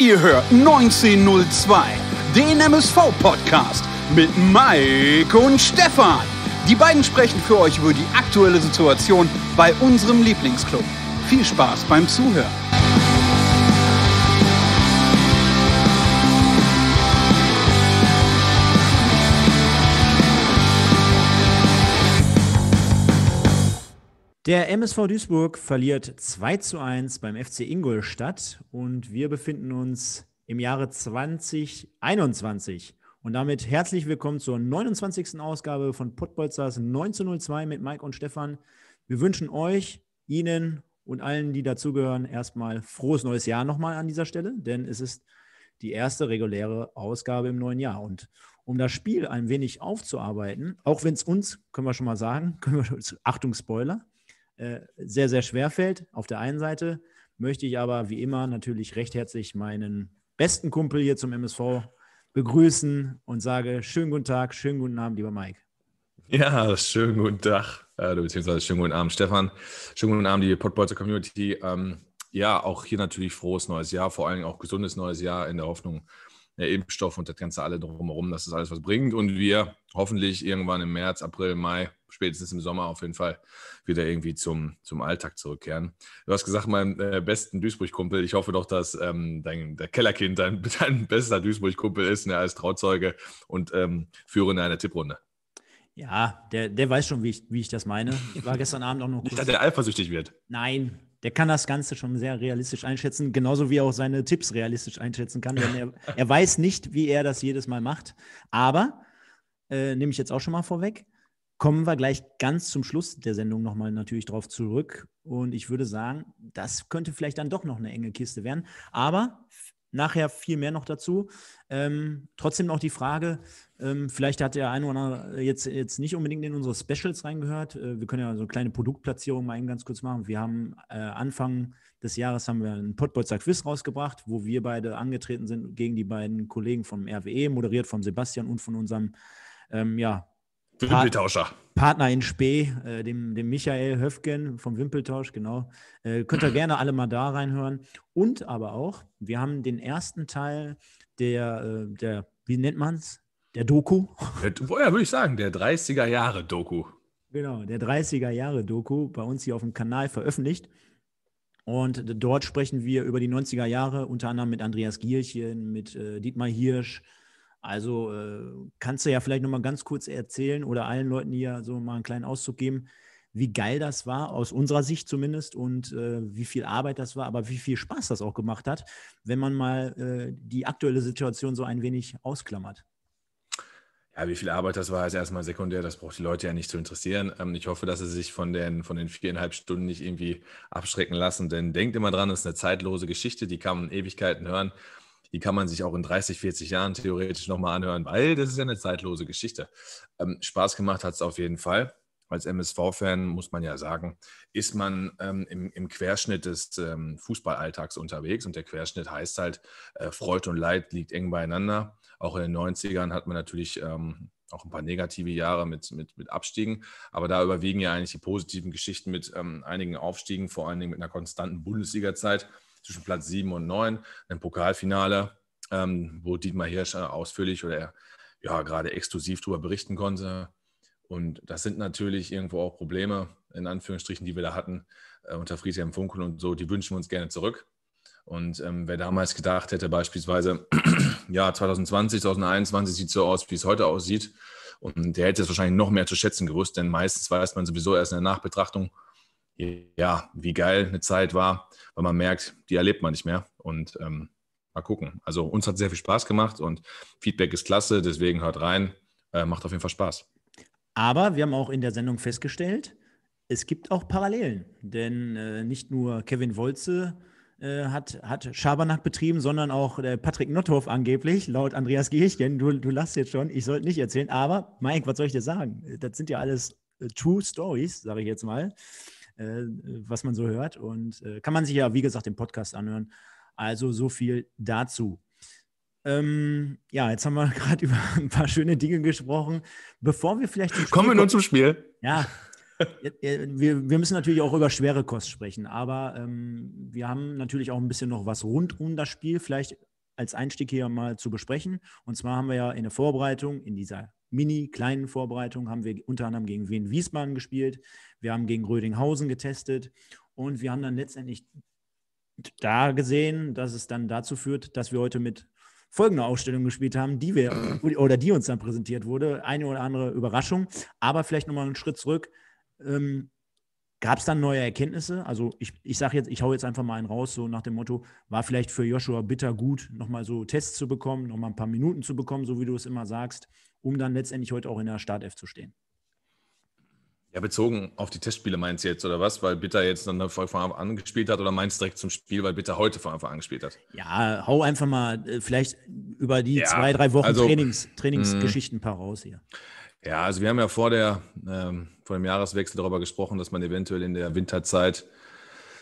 Ihr hört 1902, den MSV-Podcast mit Mike und Stefan. Die beiden sprechen für euch über die aktuelle Situation bei unserem Lieblingsclub. Viel Spaß beim Zuhören. Der MSV Duisburg verliert 2 zu 1 beim FC Ingolstadt und wir befinden uns im Jahre 2021. Und damit herzlich willkommen zur 29. Ausgabe von Pottbolzers 1902 mit Mike und Stefan. Wir wünschen euch, Ihnen und allen, die dazugehören, erstmal frohes neues Jahr nochmal an dieser Stelle, denn es ist die erste reguläre Ausgabe im neuen Jahr. Und um das Spiel ein wenig aufzuarbeiten, auch wenn es uns, können wir schon mal sagen, können wir, Achtung Spoiler, äh, sehr, sehr schwer fällt. Auf der einen Seite möchte ich aber wie immer natürlich recht herzlich meinen besten Kumpel hier zum MSV begrüßen und sage schönen guten Tag, schönen guten Abend, lieber Mike. Ja, schönen guten Tag, äh, beziehungsweise schönen guten Abend, Stefan. Schönen guten Abend, die Podbolzer Community. Ähm, ja, auch hier natürlich frohes neues Jahr, vor allem auch gesundes neues Jahr in der Hoffnung, der Impfstoff und das Ganze alle drumherum, dass das alles was bringt und wir hoffentlich irgendwann im März, April, Mai spätestens im Sommer auf jeden Fall wieder irgendwie zum, zum Alltag zurückkehren. Du hast gesagt, mein äh, besten Duisburg-Kumpel, ich hoffe doch, dass ähm, dein der Kellerkind dein, dein bester Duisburg-Kumpel ist, ne, als Trauzeuge und ähm, führe in einer Tipprunde. Ja, der, der weiß schon, wie ich, wie ich das meine. Ich war gestern Abend auch noch kurz. Nicht, dass der eifersüchtig wird. Nein, der kann das Ganze schon sehr realistisch einschätzen, genauso wie er auch seine Tipps realistisch einschätzen kann. Er, er, weiß nicht, wie er das jedes Mal macht. Aber, äh, nehme ich jetzt auch schon mal vorweg, Kommen wir gleich ganz zum Schluss der Sendung nochmal natürlich drauf zurück. Und ich würde sagen, das könnte vielleicht dann doch noch eine enge Kiste werden. Aber nachher viel mehr noch dazu. Ähm, trotzdem noch die Frage, ähm, vielleicht hat der eine oder andere jetzt, jetzt nicht unbedingt in unsere Specials reingehört. Äh, wir können ja so eine kleine Produktplatzierung mal eben ganz kurz machen. Wir haben äh, Anfang des Jahres haben wir einen Pottbolzer Quiz rausgebracht, wo wir beide angetreten sind gegen die beiden Kollegen vom RWE, moderiert von Sebastian und von unserem ähm, ja, Wimpeltauscher. Partner in Spee, äh, dem, dem Michael Höfgen vom Wimpeltausch, genau. Äh, könnt ihr gerne alle mal da reinhören. Und aber auch, wir haben den ersten Teil der, äh, der wie nennt man es? Der Doku. Der, ja, würde ich sagen, der 30er Jahre Doku. Genau, der 30er Jahre Doku bei uns hier auf dem Kanal veröffentlicht. Und dort sprechen wir über die 90er Jahre, unter anderem mit Andreas Gierchen, mit äh, Dietmar Hirsch, also äh, kannst du ja vielleicht nochmal ganz kurz erzählen oder allen Leuten hier so mal einen kleinen Auszug geben, wie geil das war, aus unserer Sicht zumindest, und äh, wie viel Arbeit das war, aber wie viel Spaß das auch gemacht hat, wenn man mal äh, die aktuelle Situation so ein wenig ausklammert. Ja, wie viel Arbeit das war, ist erstmal sekundär. Das braucht die Leute ja nicht zu interessieren. Ähm, ich hoffe, dass sie sich von den, von den viereinhalb Stunden nicht irgendwie abschrecken lassen, denn denkt immer dran, es ist eine zeitlose Geschichte, die kann man Ewigkeiten hören die kann man sich auch in 30, 40 Jahren theoretisch nochmal anhören, weil das ist ja eine zeitlose Geschichte. Ähm, Spaß gemacht hat es auf jeden Fall. Als MSV-Fan muss man ja sagen, ist man ähm, im, im, Querschnitt des ähm, Fußballalltags unterwegs und der Querschnitt heißt halt, äh, Freude und Leid liegt eng beieinander. Auch in den 90ern hat man natürlich ähm, auch ein paar negative Jahre mit, mit, mit Abstiegen. Aber da überwiegen ja eigentlich die positiven Geschichten mit ähm, einigen Aufstiegen, vor allen Dingen mit einer konstanten Bundesliga-Zeit zwischen Platz 7 und 9, ein Pokalfinale, ähm, wo Dietmar Hirsch äh, ausführlich oder ja gerade exklusiv darüber berichten konnte. Und das sind natürlich irgendwo auch Probleme, in Anführungsstrichen, die wir da hatten äh, unter Friedhelm Funkel und so, die wünschen wir uns gerne zurück. Und ähm, wer damals gedacht hätte, beispielsweise, ja, 2020, 2021 sieht so aus, wie es heute aussieht, und der hätte es wahrscheinlich noch mehr zu schätzen gewusst, denn meistens weiß man sowieso erst in der Nachbetrachtung, ja, wie geil eine Zeit war, weil man merkt, die erlebt man nicht mehr. Und ähm, mal gucken. Also uns hat sehr viel Spaß gemacht und Feedback ist klasse, deswegen hört rein. Äh, macht auf jeden Fall Spaß. Aber wir haben auch in der Sendung festgestellt, es gibt auch Parallelen. Denn äh, nicht nur Kevin Wolze äh, hat, hat Schabernack betrieben, sondern auch äh, Patrick Notthoff angeblich, laut Andreas Gehchen. Du, du lachst jetzt schon, ich sollte nicht erzählen. Aber Mike, was soll ich dir sagen? Das sind ja alles äh, True Stories, sage ich jetzt mal. Äh, was man so hört. Und äh, kann man sich ja, wie gesagt, den Podcast anhören. Also so viel dazu. Ähm, ja, jetzt haben wir gerade über ein paar schöne Dinge gesprochen. Bevor wir vielleicht. Zum Spiel Kommen wir nun zum Spiel. Ja. Äh, wir, wir, müssen natürlich auch über schwere Kost sprechen, aber ähm, wir haben natürlich auch ein bisschen noch was rund um das Spiel, vielleicht als Einstieg hier mal zu besprechen. Und zwar haben wir ja in der Vorbereitung, in dieser mini kleinen Vorbereitungen haben wir unter anderem gegen Wien Wiesbaden gespielt, wir haben gegen Rödinghausen getestet und wir haben dann letztendlich da gesehen, dass es dann dazu führt, dass wir heute mit folgender Ausstellung gespielt haben, die wir oder die uns dann präsentiert wurde. Eine oder andere Überraschung, aber vielleicht nochmal einen Schritt zurück. Ähm, Gab es dann neue Erkenntnisse? Also ich, ich sage jetzt, ich haue jetzt einfach mal einen raus, so nach dem Motto, war vielleicht für Joshua bitter gut, nochmal so Tests zu bekommen, nochmal ein paar Minuten zu bekommen, so wie du es immer sagst um dann letztendlich heute auch in der Startelf zu stehen. Ja, bezogen auf die Testspiele meinst du jetzt oder was? Weil Bitter jetzt dann von Anfang an gespielt hat oder meinst du direkt zum Spiel, weil Bitter heute von Anfang an gespielt hat? Ja, hau einfach mal äh, vielleicht über die ja, zwei, drei Wochen also, Trainings, Trainingsgeschichten mhm. ein paar raus hier. Ja, also wir haben ja vor, der, ähm, vor dem Jahreswechsel darüber gesprochen, dass man eventuell in der Winterzeit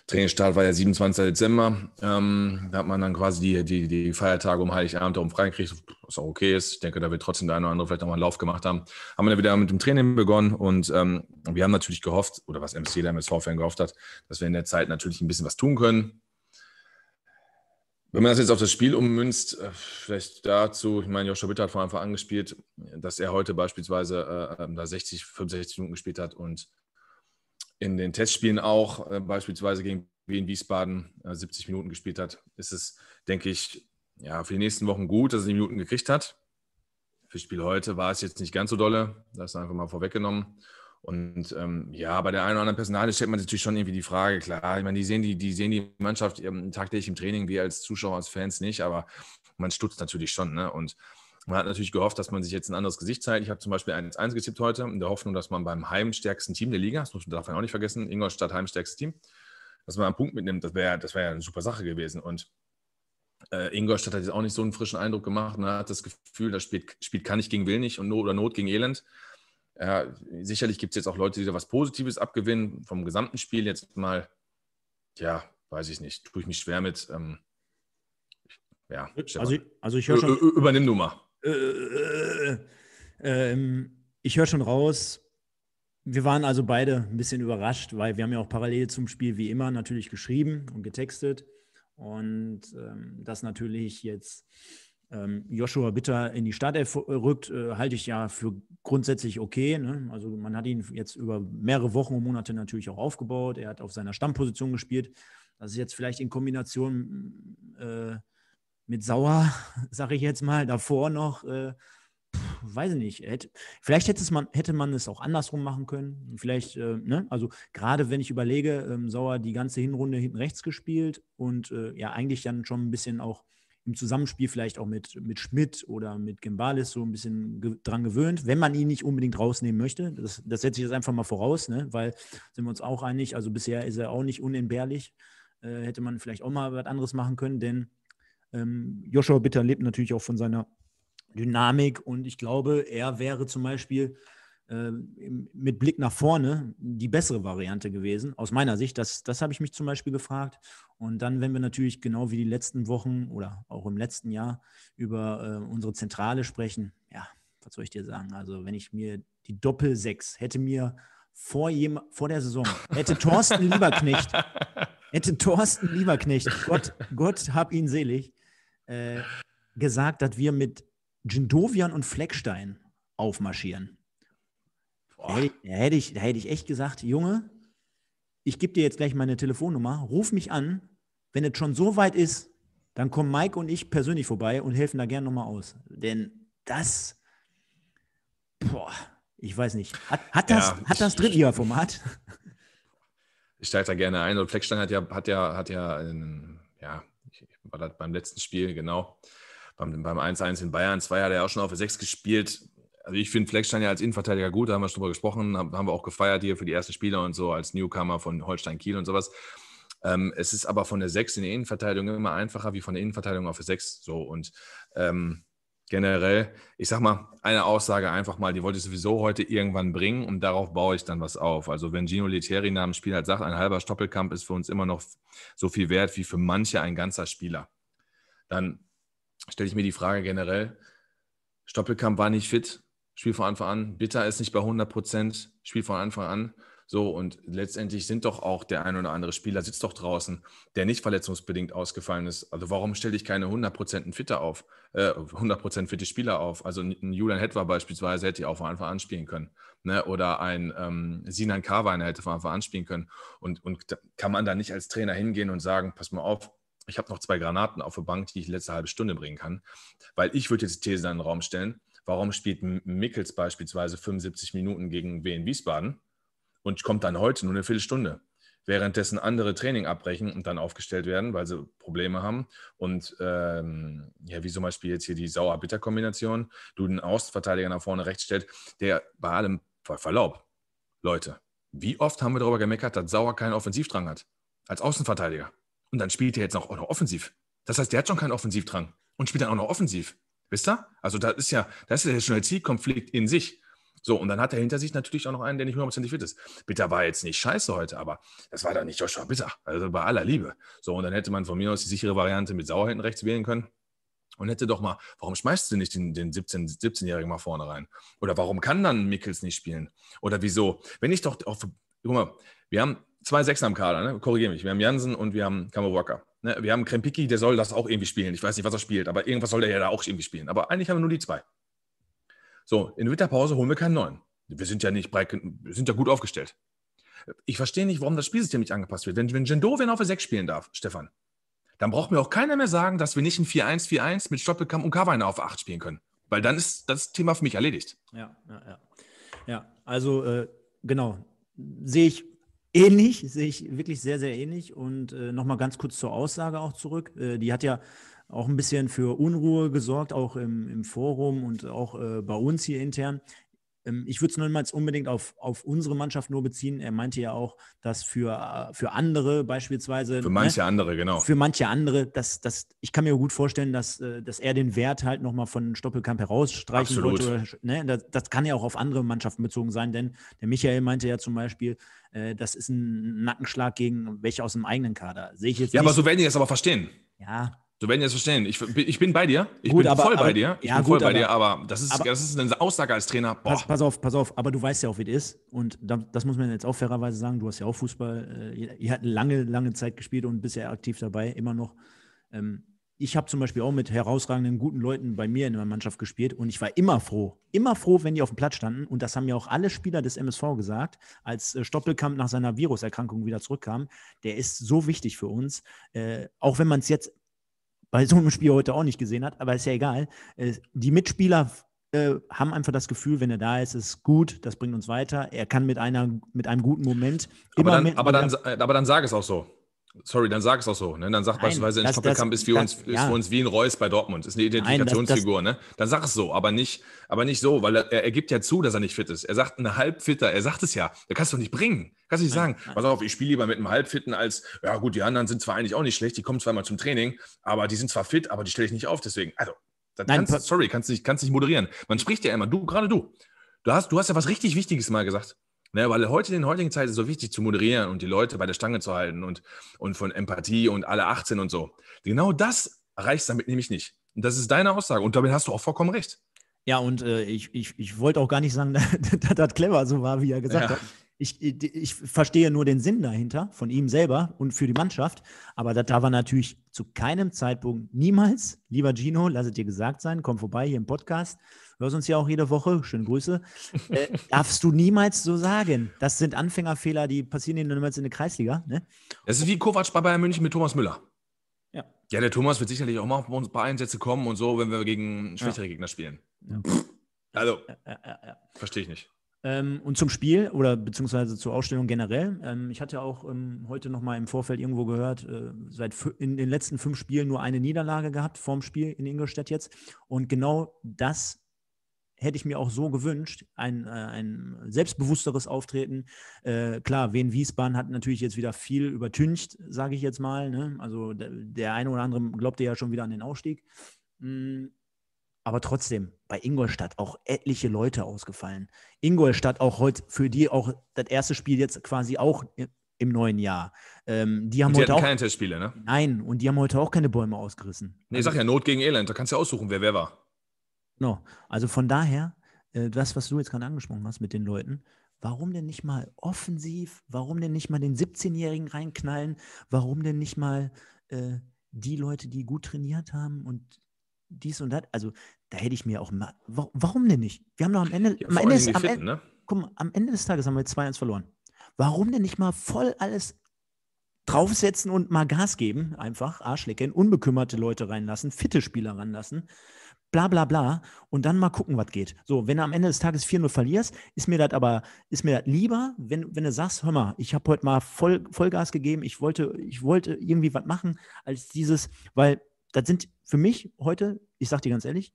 Trainingsstart war ja 27. Dezember. Ähm, da hat man dann quasi die, die, die Feiertage um Heiligabend darum freigekriegt, was auch okay ist. Ich denke, da wird trotzdem der eine oder andere vielleicht nochmal einen Lauf gemacht haben. Haben wir dann wieder mit dem Training begonnen und ähm, wir haben natürlich gehofft, oder was MC der MSV-Fan gehofft hat, dass wir in der Zeit natürlich ein bisschen was tun können. Wenn man das jetzt auf das Spiel ummünzt, äh, vielleicht dazu, ich meine, Joshua Bitter hat vor allem angespielt, dass er heute beispielsweise äh, da 60, 65 Minuten gespielt hat und in den Testspielen auch, äh, beispielsweise gegen Wien Wiesbaden, äh, 70 Minuten gespielt hat, ist es, denke ich, ja, für die nächsten Wochen gut, dass er die Minuten gekriegt hat. Für das Spiel heute war es jetzt nicht ganz so dolle, das einfach mal vorweggenommen. Und ähm, ja, bei der einen oder anderen Personale stellt man sich natürlich schon irgendwie die Frage, klar, ich meine, die sehen die, die sehen die Mannschaft ähm, tagtäglich im Training, wir als Zuschauer, als Fans nicht, aber man stutzt natürlich schon, ne? Und man hat natürlich gehofft, dass man sich jetzt ein anderes Gesicht zeigt. Ich habe zum Beispiel 1-1 getippt heute, in der Hoffnung, dass man beim heimstärksten Team der Liga, das darf man auch nicht vergessen, Ingolstadt heimstärkstes Team, dass man einen Punkt mitnimmt. Das wäre das wär ja eine super Sache gewesen. Und äh, Ingolstadt hat jetzt auch nicht so einen frischen Eindruck gemacht. Man hat das Gefühl, das spielt, spielt kann ich gegen will nicht und Not oder Not gegen Elend. Ja, sicherlich gibt es jetzt auch Leute, die da was Positives abgewinnen. Vom gesamten Spiel jetzt mal, ja, weiß ich nicht, tue ich mich schwer mit. Ähm, ja, also, also ich höre schon. übernimm du mal äh, äh, äh ähm, ich höre schon raus, wir waren also beide ein bisschen überrascht, weil wir haben ja auch parallel zum Spiel wie immer natürlich geschrieben und getextet. Und ähm, dass natürlich jetzt ähm, Joshua Bitter in die Startelf äh, rückt, äh, halte ich ja für grundsätzlich okay. Ne? Also man hat ihn jetzt über mehrere Wochen und Monate natürlich auch aufgebaut. Er hat auf seiner Stammposition gespielt. Das ist jetzt vielleicht in Kombination äh, mit Sauer, sage ich jetzt mal, davor noch, äh, weiß ich nicht, hätte, vielleicht hätte, es man, hätte man es auch andersrum machen können. Vielleicht, äh, ne? also gerade wenn ich überlege, ähm, Sauer die ganze Hinrunde hinten rechts gespielt und äh, ja, eigentlich dann schon ein bisschen auch im Zusammenspiel vielleicht auch mit, mit Schmidt oder mit Gimbalis so ein bisschen ge dran gewöhnt, wenn man ihn nicht unbedingt rausnehmen möchte. Das, das setze ich jetzt einfach mal voraus, ne? weil sind wir uns auch einig, also bisher ist er auch nicht unentbehrlich. Äh, hätte man vielleicht auch mal was anderes machen können, denn ähm, Joshua Bitter lebt natürlich auch von seiner Dynamik und ich glaube, er wäre zum Beispiel ähm, mit Blick nach vorne die bessere Variante gewesen, aus meiner Sicht. Das, das habe ich mich zum Beispiel gefragt. Und dann, wenn wir natürlich genau wie die letzten Wochen oder auch im letzten Jahr über äh, unsere Zentrale sprechen, ja, was soll ich dir sagen? Also, wenn ich mir die Doppel-Sechs hätte mir vor, jem, vor der Saison, hätte Thorsten Lieberknecht, hätte Thorsten Lieberknecht, Gott, Gott hab ihn selig, äh, gesagt, dass wir mit Jindovian und Fleckstein aufmarschieren. Da hätte, ich, da hätte, ich, da hätte ich echt gesagt, Junge, ich gebe dir jetzt gleich meine Telefonnummer, ruf mich an. Wenn es schon so weit ist, dann kommen Mike und ich persönlich vorbei und helfen da gerne nochmal aus. Denn das, boah, ich weiß nicht. Hat, hat das, ja, das Drittliga-Format? Ich steige da gerne ein. Und Fleckstein hat ja, hat ja, hat ja, einen, ja, war das beim letzten Spiel, genau. Beim, beim 1-1 in Bayern 2 hat er auch schon auf der 6 gespielt. Also ich finde Fleckstein ja als Innenverteidiger gut, da haben wir schon drüber gesprochen, haben, wir auch gefeiert hier für die ersten Spieler und so als Newcomer von Holstein Kiel und sowas. Ähm, es ist aber von der 6 in der Innenverteidigung immer einfacher wie von der Innenverteidigung auf der 6. So und ähm, generell, ich sag mal, eine Aussage einfach mal, die wollte ich sowieso heute irgendwann bringen und darauf baue ich dann was auf. Also wenn Gino Letieri nach dem Spiel halt sagt, ein halber Stoppelkampf ist für uns immer noch so viel wert wie für manche ein ganzer Spieler, dann stelle ich mir die Frage generell, Stoppelkampf war nicht fit, Spiel von Anfang an, Bitter ist nicht bei 100 Prozent, Spiel von Anfang an so, und letztendlich sind doch auch der ein oder andere Spieler sitzt doch draußen, der nicht verletzungsbedingt ausgefallen ist. Also warum stelle ich keine 100% fitte auf, äh, 100% fitte Spieler auf? Also ein Julian Hetwa beispielsweise hätte ich auch von Anfang an spielen können. Ne? Oder ein ähm, Sinan Karweiner hätte von Anfang an spielen können. Und, und kann man da nicht als Trainer hingehen und sagen, pass mal auf, ich habe noch zwei Granaten auf der Bank, die ich letzte halbe Stunde bringen kann. Weil ich würde jetzt die These in den Raum stellen, warum spielt Mickels beispielsweise 75 Minuten gegen Wien Wiesbaden? und kommt dann heute nur eine Viertelstunde. Währenddessen andere Training abbrechen und dann aufgestellt werden, weil sie Probleme haben. Und ähm, ja, wie zum Beispiel jetzt hier die Sauer-Bitter-Kombination, du den Außenverteidiger nach vorne rechts stellst, der bei allem bei Verlaub, Leute, wie oft haben wir darüber gemeckert, dass Sauer keinen Offensivdrang hat? Als Außenverteidiger. Und dann spielt er jetzt noch, auch noch offensiv. Das heißt, der hat schon keinen Offensivdrang und spielt dann auch noch offensiv. Wisst ihr? Also, das ist ja, das ist ja schon der Zielkonflikt in sich. So, und dann hat er hinter sich natürlich auch noch einen, der nicht hundertprozentig fit ist. Bitter war jetzt nicht scheiße heute, aber das war dann nicht Joshua Bitter. Also bei aller Liebe. So, und dann hätte man von mir aus die sichere Variante mit Sauer hinten rechts wählen können und hätte doch mal, warum schmeißt du nicht den, den 17, 17-Jährigen mal vorne rein? Oder warum kann dann Mickels nicht spielen? Oder wieso? Wenn ich doch auf, guck mal, wir haben zwei Sechser am Kader, ne? korrigiere mich, wir haben Jansen und wir haben Kammer Walker. Ne? Wir haben Krempiki, der soll das auch irgendwie spielen. Ich weiß nicht, was er spielt, aber irgendwas soll der ja da auch irgendwie spielen. Aber eigentlich haben wir nur die zwei. So, in der Winterpause holen wir keinen neuen. Wir sind ja nicht breit, wir sind ja gut aufgestellt. Ich verstehe nicht, warum das Spielsystem nicht angepasst wird. Wenn, wenn Gendovian auf der 6 spielen darf, Stefan, dann braucht mir auch keiner mehr sagen, dass wir nicht ein 4-1-4-1 mit Stoppelkamp und Kavainer auf 8 spielen können. Weil dann ist das Thema für mich erledigt. Ja, ja, ja. Ja, also äh, genau. Sehe ich ähnlich, sehe ich wirklich sehr, sehr ähnlich. Und äh, nochmal ganz kurz zur Aussage auch zurück. Äh, die hat ja auch ein bisschen für Unruhe gesorgt, auch im, im Forum und auch äh, bei uns hier intern. Ähm, ich würde es niemals unbedingt auf, auf unsere Mannschaft nur beziehen. Er meinte ja auch, dass für, äh, für andere beispielsweise. Für ne, manche ne, andere, genau. Für manche andere, dass, dass, ich kann mir gut vorstellen, dass, äh, dass er den Wert halt nochmal von Stoppelkamp herausstreichen Absolut. wollte. Oder, ne, das, das, kann ja auch auf andere Mannschaften bezogen sein, denn der Michael meinte ja zum Beispiel, äh, das ist ein Nackenschlag gegen welche aus dem eigenen Kader. Sehe ich jetzt. Ja, nicht. aber so werden die das aber verstehen. Ja, so werden jetzt verstehen. Ich, ich bin bei dir. Ich gut, bin aber, voll aber, bei dir. Ich ja, bin voll bei aber, dir, aber das, ist, das ist eine Aussage als Trainer. Pass, pass, auf, pass auf, aber du weißt ja auch, wie es ist. Und das muss man jetzt auch fairerweise sagen. Du hast ja auch Fußball, äh, ihr habt lange, lange Zeit gespielt und bist ja aktiv dabei, immer noch. Ähm, ich habe zum Beispiel auch mit herausragenden, guten Leuten bei mir in meiner Mannschaft gespielt und ich war immer froh, immer froh, wenn die auf dem Platz standen. Und das haben ja auch alle Spieler des MSV gesagt, als äh, Stoppelkamp nach seiner Viruserkrankung wieder zurückkam. Der ist so wichtig für uns. Äh, auch wenn man es jetzt bei so einem Spiel heute auch nicht gesehen hat, aber ist ja egal. Äh, die Mitspieler äh, haben einfach das Gefühl, wenn er da ist, ist gut, das bringt uns weiter. Er kann mit, einer, mit einem guten Moment. aber, dann, aber, dann, äh, aber dann sag es auch so sorry, dann sag es auch so. Ne? Dann sag beispielsweise, ein Stoppelkamp ist, für, das, uns, ja. ist für uns wie ein Reus bei Dortmund, ist eine Identifikationsfigur. Nein, das, das, ne? Dann sag es so, aber nicht, aber nicht so, weil er, er gibt ja zu, dass er nicht fit ist. Er sagt, ein Halbfitter, er sagt es ja. Da kannst du nicht bringen. Kannst du nicht sagen, pass auf, ich spiele lieber mit einem Halbfitten als, ja gut, die anderen sind zwar eigentlich auch nicht schlecht, die kommen zweimal zum Training, aber die sind zwar fit, aber die stelle ich nicht auf. Deswegen, also, dann Nein, kannst, sorry, kannst nicht, kannst nicht moderieren. Man spricht ja immer, du, gerade du. Du hast, du hast ja was richtig Wichtiges mal gesagt. Ne, weil heute in den heutigen Zeiten ist es so wichtig zu moderieren und die Leute bei der Stange zu halten und, und von Empathie und alle 18 und so. Genau das reicht damit nämlich nicht. Und das ist deine Aussage und damit hast du auch vollkommen recht. Ja, und äh, ich, ich, ich wollte auch gar nicht sagen, dass das clever so war, wie er gesagt ja. hat. Ich, ich, ich, verstehe nur den Sinn dahinter von ihm selber und für die Mannschaft. Aber das darf er natürlich zu keinem Zeitpunkt niemals, lieber Gino, lass es dir gesagt sein, komm vorbei hier im Podcast hörst uns ja auch jede Woche, schöne Grüße, äh, darfst du niemals so sagen. Das sind Anfängerfehler, die passieren ihnen niemals in der Kreisliga. Ne? Das ist wie Kovac bei Bayern München mit Thomas Müller. Ja. Ja, der Thomas wird sicherlich auch mal bei uns bei paar Einsätze kommen und so, wenn wir gegen schwächere ja. Gegner spielen. Ja. Also, ja, ja, verstehe ich nicht. Ähm, und zum Spiel oder beziehungsweise zur Ausstellung generell. Ähm, ich hatte auch ähm, heute nochmal im Vorfeld irgendwo gehört, äh, seit in den letzten fünf Spielen nur eine Niederlage gehabt vorm Spiel in Ingolstadt jetzt. Und genau das hätte ich mir auch so gewünscht, ein, äh, ein selbstbewussteres Auftreten. Äh, klar, Wien Wiesbaden hat natürlich jetzt wieder viel übertüncht, sage ich jetzt mal. Ne? Also der, der, eine oder andere glaubte ja schon wieder an den Aufstieg. Mm, aber trotzdem, bei Ingolstadt auch etliche Leute ausgefallen. Ingolstadt auch heute für die auch das erste Spiel jetzt quasi auch im neuen Jahr. Ähm, die haben die heute auch keine Testspiele, ne? Nein, und die haben heute auch keine Bäume ausgerissen. Nee, also, sag ja Not gegen Elend, da kannst du ja aussuchen, wer wer war. Genau. Also von daher, äh, das, was du jetzt gerade angesprochen hast mit den Leuten, warum denn nicht mal offensiv, warum denn nicht mal den 17-Jährigen reinknallen, warum denn nicht mal äh, die Leute, die gut trainiert haben und dies und das, also da hätte ich mir auch mal, warum denn nicht? Wir haben doch am Ende, ja, am, Ende ist, am, Fitten, ne? guck mal, am Ende des Tages haben wir 2-1 verloren. Warum denn nicht mal voll alles draufsetzen und mal Gas geben, einfach Arschlecken, unbekümmerte Leute reinlassen, fitte Spieler ranlassen bla bla bla und dann mal gucken, was geht. So, wenn du am Ende des Tages 4-0 verlierst, ist mir das aber, ist mir das lieber, wenn, wenn du sagst, hör mal, ich habe heute mal voll, Vollgas gegeben, ich wollte, ich wollte irgendwie was machen, als dieses, weil das sind für mich heute, ich sag dir ganz ehrlich,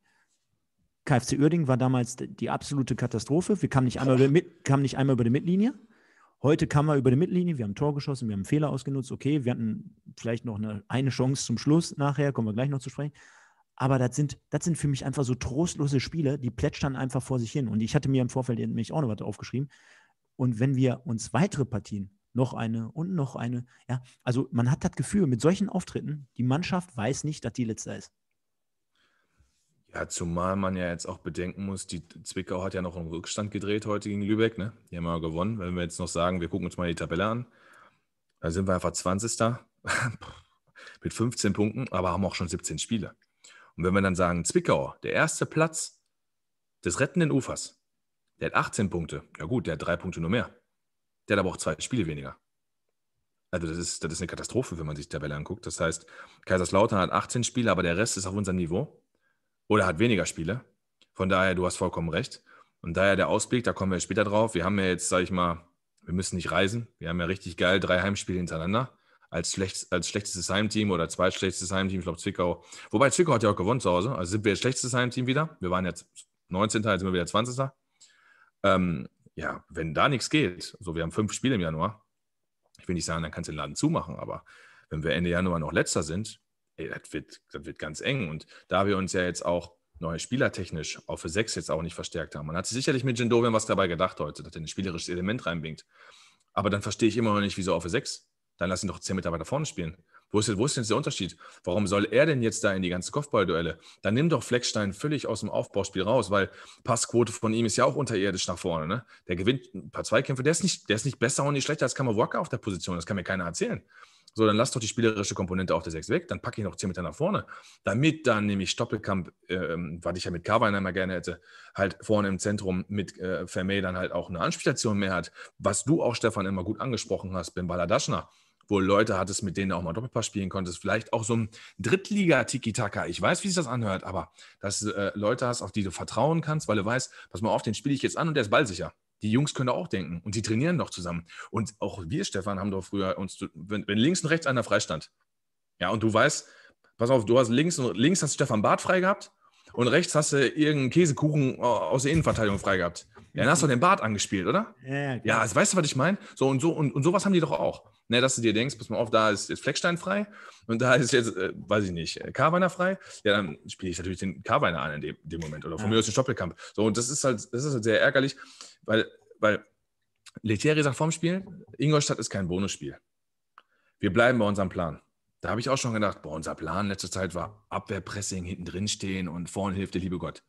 KFC Uerding war damals die absolute Katastrophe. Wir kamen nicht einmal über, kamen nicht einmal über die Mittellinie. Heute kamen wir über die Mittellinie, wir haben ein Tor geschossen, wir haben einen Fehler ausgenutzt, okay, wir hatten vielleicht noch eine, eine Chance zum Schluss nachher, kommen wir gleich noch zu sprechen. Aber das sind, das sind für mich einfach so trostlose Spiele, die plätschern einfach vor sich hin. Und ich hatte mir im Vorfeld nämlich auch noch was aufgeschrieben. Und wenn wir uns weitere Partien, noch eine und noch eine, ja, also man hat das Gefühl, mit solchen Auftritten, die Mannschaft weiß nicht, dass die letzte ist. Ja, zumal man ja jetzt auch bedenken muss, die Zwickau hat ja noch einen Rückstand gedreht heute gegen Lübeck, ne? Die haben ja gewonnen. Wenn wir jetzt noch sagen, wir gucken uns mal die Tabelle an, dann sind wir einfach 20. mit 15 Punkten, aber haben auch schon 17 Spiele. Und wenn wir dann sagen, Zwickauer, der erste Platz des rettenden Ufers, der hat 18 Punkte. Ja gut, der hat drei Punkte nur mehr. Der hat aber auch zwei Spiele weniger. Also das ist, das ist eine Katastrophe, wenn man sich die Tabelle anguckt. Das heißt, Kaiserslautern hat 18 Spiele, aber der Rest ist auf unserem Niveau oder hat weniger Spiele. Von daher, du hast vollkommen recht. Und daher der Ausblick, da kommen wir später drauf. Wir haben ja jetzt, sage ich mal, wir müssen nicht reisen. Wir haben ja richtig geil drei Heimspiele hintereinander als, schlecht, als schlechtestes Heimteam oder zweitschlechtestes Heimteam. Ich glaube, Zwickau. Wobei Zwickau hat ja auch gewonnen zu Hause. Also sind wir jetzt schlechtes Heimteam wieder. Wir waren jetzt 19. Jetzt sind wir wieder 20. Ähm, ja, wenn da nichts geht, so wir haben fünf Spiele im Januar. Ich will nicht sagen, dann kannst du den Laden zumachen, aber wenn wir Ende Januar noch letzter sind, ey, das, wird, das wird ganz eng. Und da wir uns ja jetzt auch neue spielertechnisch auf für sechs jetzt auch nicht verstärkt haben. Man hat sich sicherlich mit Jendovian was dabei gedacht heute, dass er ein spielerisches Element reinbringt. Aber dann verstehe ich immer noch nicht, wieso auf für sechs dann lass ihn doch zehn Meter weiter vorne spielen. Wo ist, wo ist, denn der Unterschied? Warum soll er denn jetzt da in die ganzen Kopfballduelle? Dann nimm doch Fleckstein völlig aus dem Aufbauspiel raus, weil Passquote von ihm ist ja auch unterirdisch nach vorne. Ne? Der gewinnt ein paar Zweikämpfe, der ist, nicht, der ist nicht besser und nicht schlechter als Kammer Walker auf der Position. Das kann mir keiner erzählen. So, dann lass doch die spielerische Komponente auf der 6 weg, dann packe ich noch 10 Meter nach vorne, damit dann nämlich Doppelkamp, ähm, was ich ja mit Carvine einmal gerne hätte, halt vorne im Zentrum mit äh, Vermey dann halt auch eine Anspielstation mehr hat, was du auch, Stefan, immer gut angesprochen hast, Ben Baladaschner wo Leute hattest, mit denen du auch mal Doppelpass spielen konntest. Vielleicht auch so ein Drittliga-Tiki-Taka. Ich weiß, wie sich das anhört, aber dass du äh, Leute hast, auf die du vertrauen kannst, weil du weißt, pass mal auf, den spiele ich jetzt an und der ist ballsicher. Die Jungs können da auch denken und die trainieren doch zusammen. Und auch wir, Stefan, haben doch früher uns, wenn, wenn links und rechts einer freistand, ja, und du weißt, pass auf, du hast links, und links hast Stefan Barth frei gehabt und rechts hast du irgendeinen Käsekuchen äh, aus der Innenverteidigung frei gehabt. Ja, dann hast du den Bart angespielt, oder? Ja, ja, genau. ja also, weißt du, was ich meine? So und so und, und sowas haben die doch auch. Ne, dass du dir denkst, pass mal auf, da ist jetzt Fleckstein frei und da ist jetzt, äh, weiß ich nicht, äh, Karweiner frei. Ja, dann spiele ich natürlich den Karweiner an in dem, dem Moment oder von ja. mir aus den Stoppelkamp. So, und das ist halt, das ist halt sehr ärgerlich, weil, weil Letieri sagt vorm Spiel, Ingolstadt ist kein Bonusspiel. Wir bleiben bei unserem Plan. Da habe ich auch schon gedacht, boah, unser Plan letzte Zeit war Abwehrpressing, hinten drin stehen und vorne hilft der liebe Gott.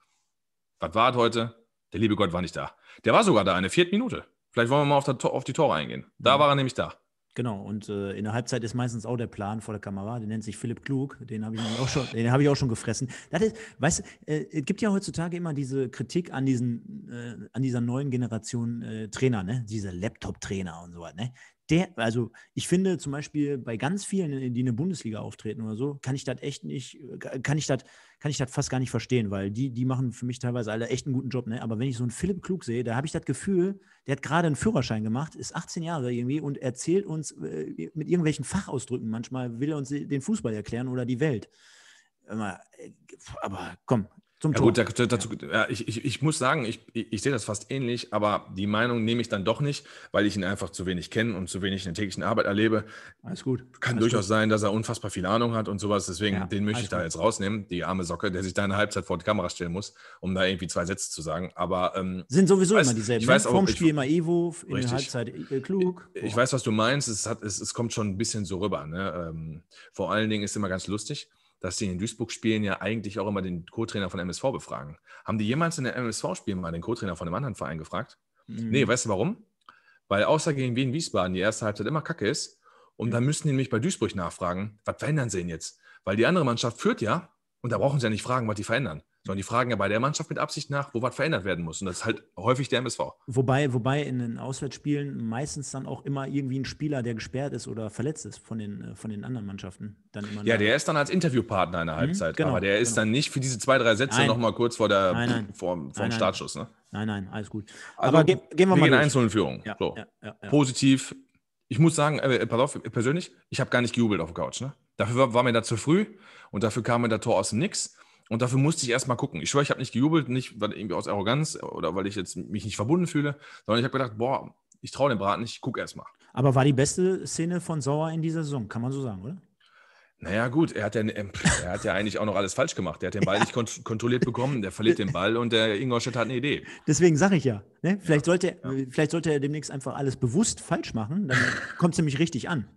Was war heute? Der liebe Gott war nicht da. Der war sogar da in der vierten Minute. Vielleicht wollen wir mal auf, der, auf die Tore eingehen. Da ja. Mhm. war er nämlich da. Genau, und äh, in der Halbzeit ist meistens auch der Plan vor der Kamera, der nennt sich Philipp Klug, den habe ich, auch schon, hab ich auch schon gefressen. Das ist, weißt du, äh, es gibt ja heutzutage immer diese Kritik an, diesen, äh, an dieser neuen Generation äh, Trainer, ne? diese Laptop-Trainer und so weiter. Ne? Der, also ich finde zum Beispiel bei ganz vielen, die in der Bundesliga auftreten oder so, kann ich das echt nicht, äh, kann ich das kann ich das fast gar nicht verstehen, weil die, die machen für mich teilweise alle echt einen guten Job. Ne? Aber wenn ich so einen Philipp Klug sehe, da habe ich das Gefühl, der hat gerade einen Führerschein gemacht, ist 18 Jahre irgendwie und erzählt uns äh, mit irgendwelchen Fachausdrücken manchmal, will er uns den Fußball erklären oder die Welt. Äh, aber komm, zum ja, Tor. gut, dazu, ja, ich, ich, ich muss sagen, ich, ich sehe das fast ähnlich, aber die Meinung nehme ich dann doch nicht, weil ich ihn einfach zu wenig kenne und zu wenig in der täglichen Arbeit erlebe. Alles gut. Kann alles durchaus gut. sein, dass er unfassbar viel Ahnung hat und sowas. Deswegen, ja, den möchte ich da gut. jetzt rausnehmen, die arme Socke, der sich da eine Halbzeit vor die Kamera stellen muss, um da irgendwie zwei Sätze zu sagen. Aber ähm, sind sowieso weiß, immer dieselben. Ich ne? weiß auch, Vom Spiel immer Evo, in der Halbzeit äh, äh, klug. Boah. Ich weiß, was du meinst. Es, hat, es, es kommt schon ein bisschen so rüber. Ne? Ähm, vor allen Dingen ist immer ganz lustig dass sie in Duisburg spielen, ja eigentlich auch immer den Co-Trainer von MSV befragen. Haben die jemals in der msv spiel mal den Co-Trainer von einem anderen Verein gefragt? Mhm. Nee, weißt du warum? Weil außer gegen Wien Wiesbaden die erste Halbzeit immer kacke ist und dann müssen die nämlich bei Duisburg nachfragen, was verändern sie denn jetzt? Weil die andere Mannschaft führt ja und da brauchen sie ja nicht fragen, was die verändern sondern die fragen ja bei der Mannschaft mit Absicht nach, wo was verändert werden muss. Und das ist halt häufig der MSV. Wobei, wobei in den Auswärtsspielen meistens dann auch immer irgendwie ein Spieler, der gesperrt ist oder verletzt ist von den, äh, von den anderen Mannschaften. Dann immer ja, der ist dann als Interviewpartner in der mhm, Halbzeit, mhm, genau, aber der ist genau. dann nicht für diese zwei, drei Sätze nochmal kurz vor dem Startschuss. Ne? Nein, nein, alles gut. Also, aber ge gehen wir, wir mal. Gehen einzeln in Ja, so. ja, ja, Positiv. Ich muss sagen, äh, pass auf, persönlich, ich habe gar nicht gejubelt auf der Couch. Ne? Dafür war, war mir da zu früh und dafür kam mir das Tor aus dem Nix. Und dafür musste ich erstmal gucken. Ich schwöre, ich habe nicht gejubelt, nicht weil irgendwie aus Arroganz oder weil ich jetzt mich nicht verbunden fühle, sondern ich habe gedacht, boah, ich traue dem Braten nicht, ich gucke erstmal. Aber war die beste Szene von Sauer in dieser Saison, kann man so sagen, oder? Naja, gut, er hat, ja, ähm, er hat ja eigentlich auch noch alles falsch gemacht. Der hat den Ball ja. nicht kont kontrolliert bekommen, der verliert den Ball und der Ingolstadt hat eine Idee. Deswegen sage ich ja, ne? vielleicht, ja, sollte, ja. vielleicht sollte er demnächst einfach alles bewusst falsch machen, dann kommt es nämlich richtig an.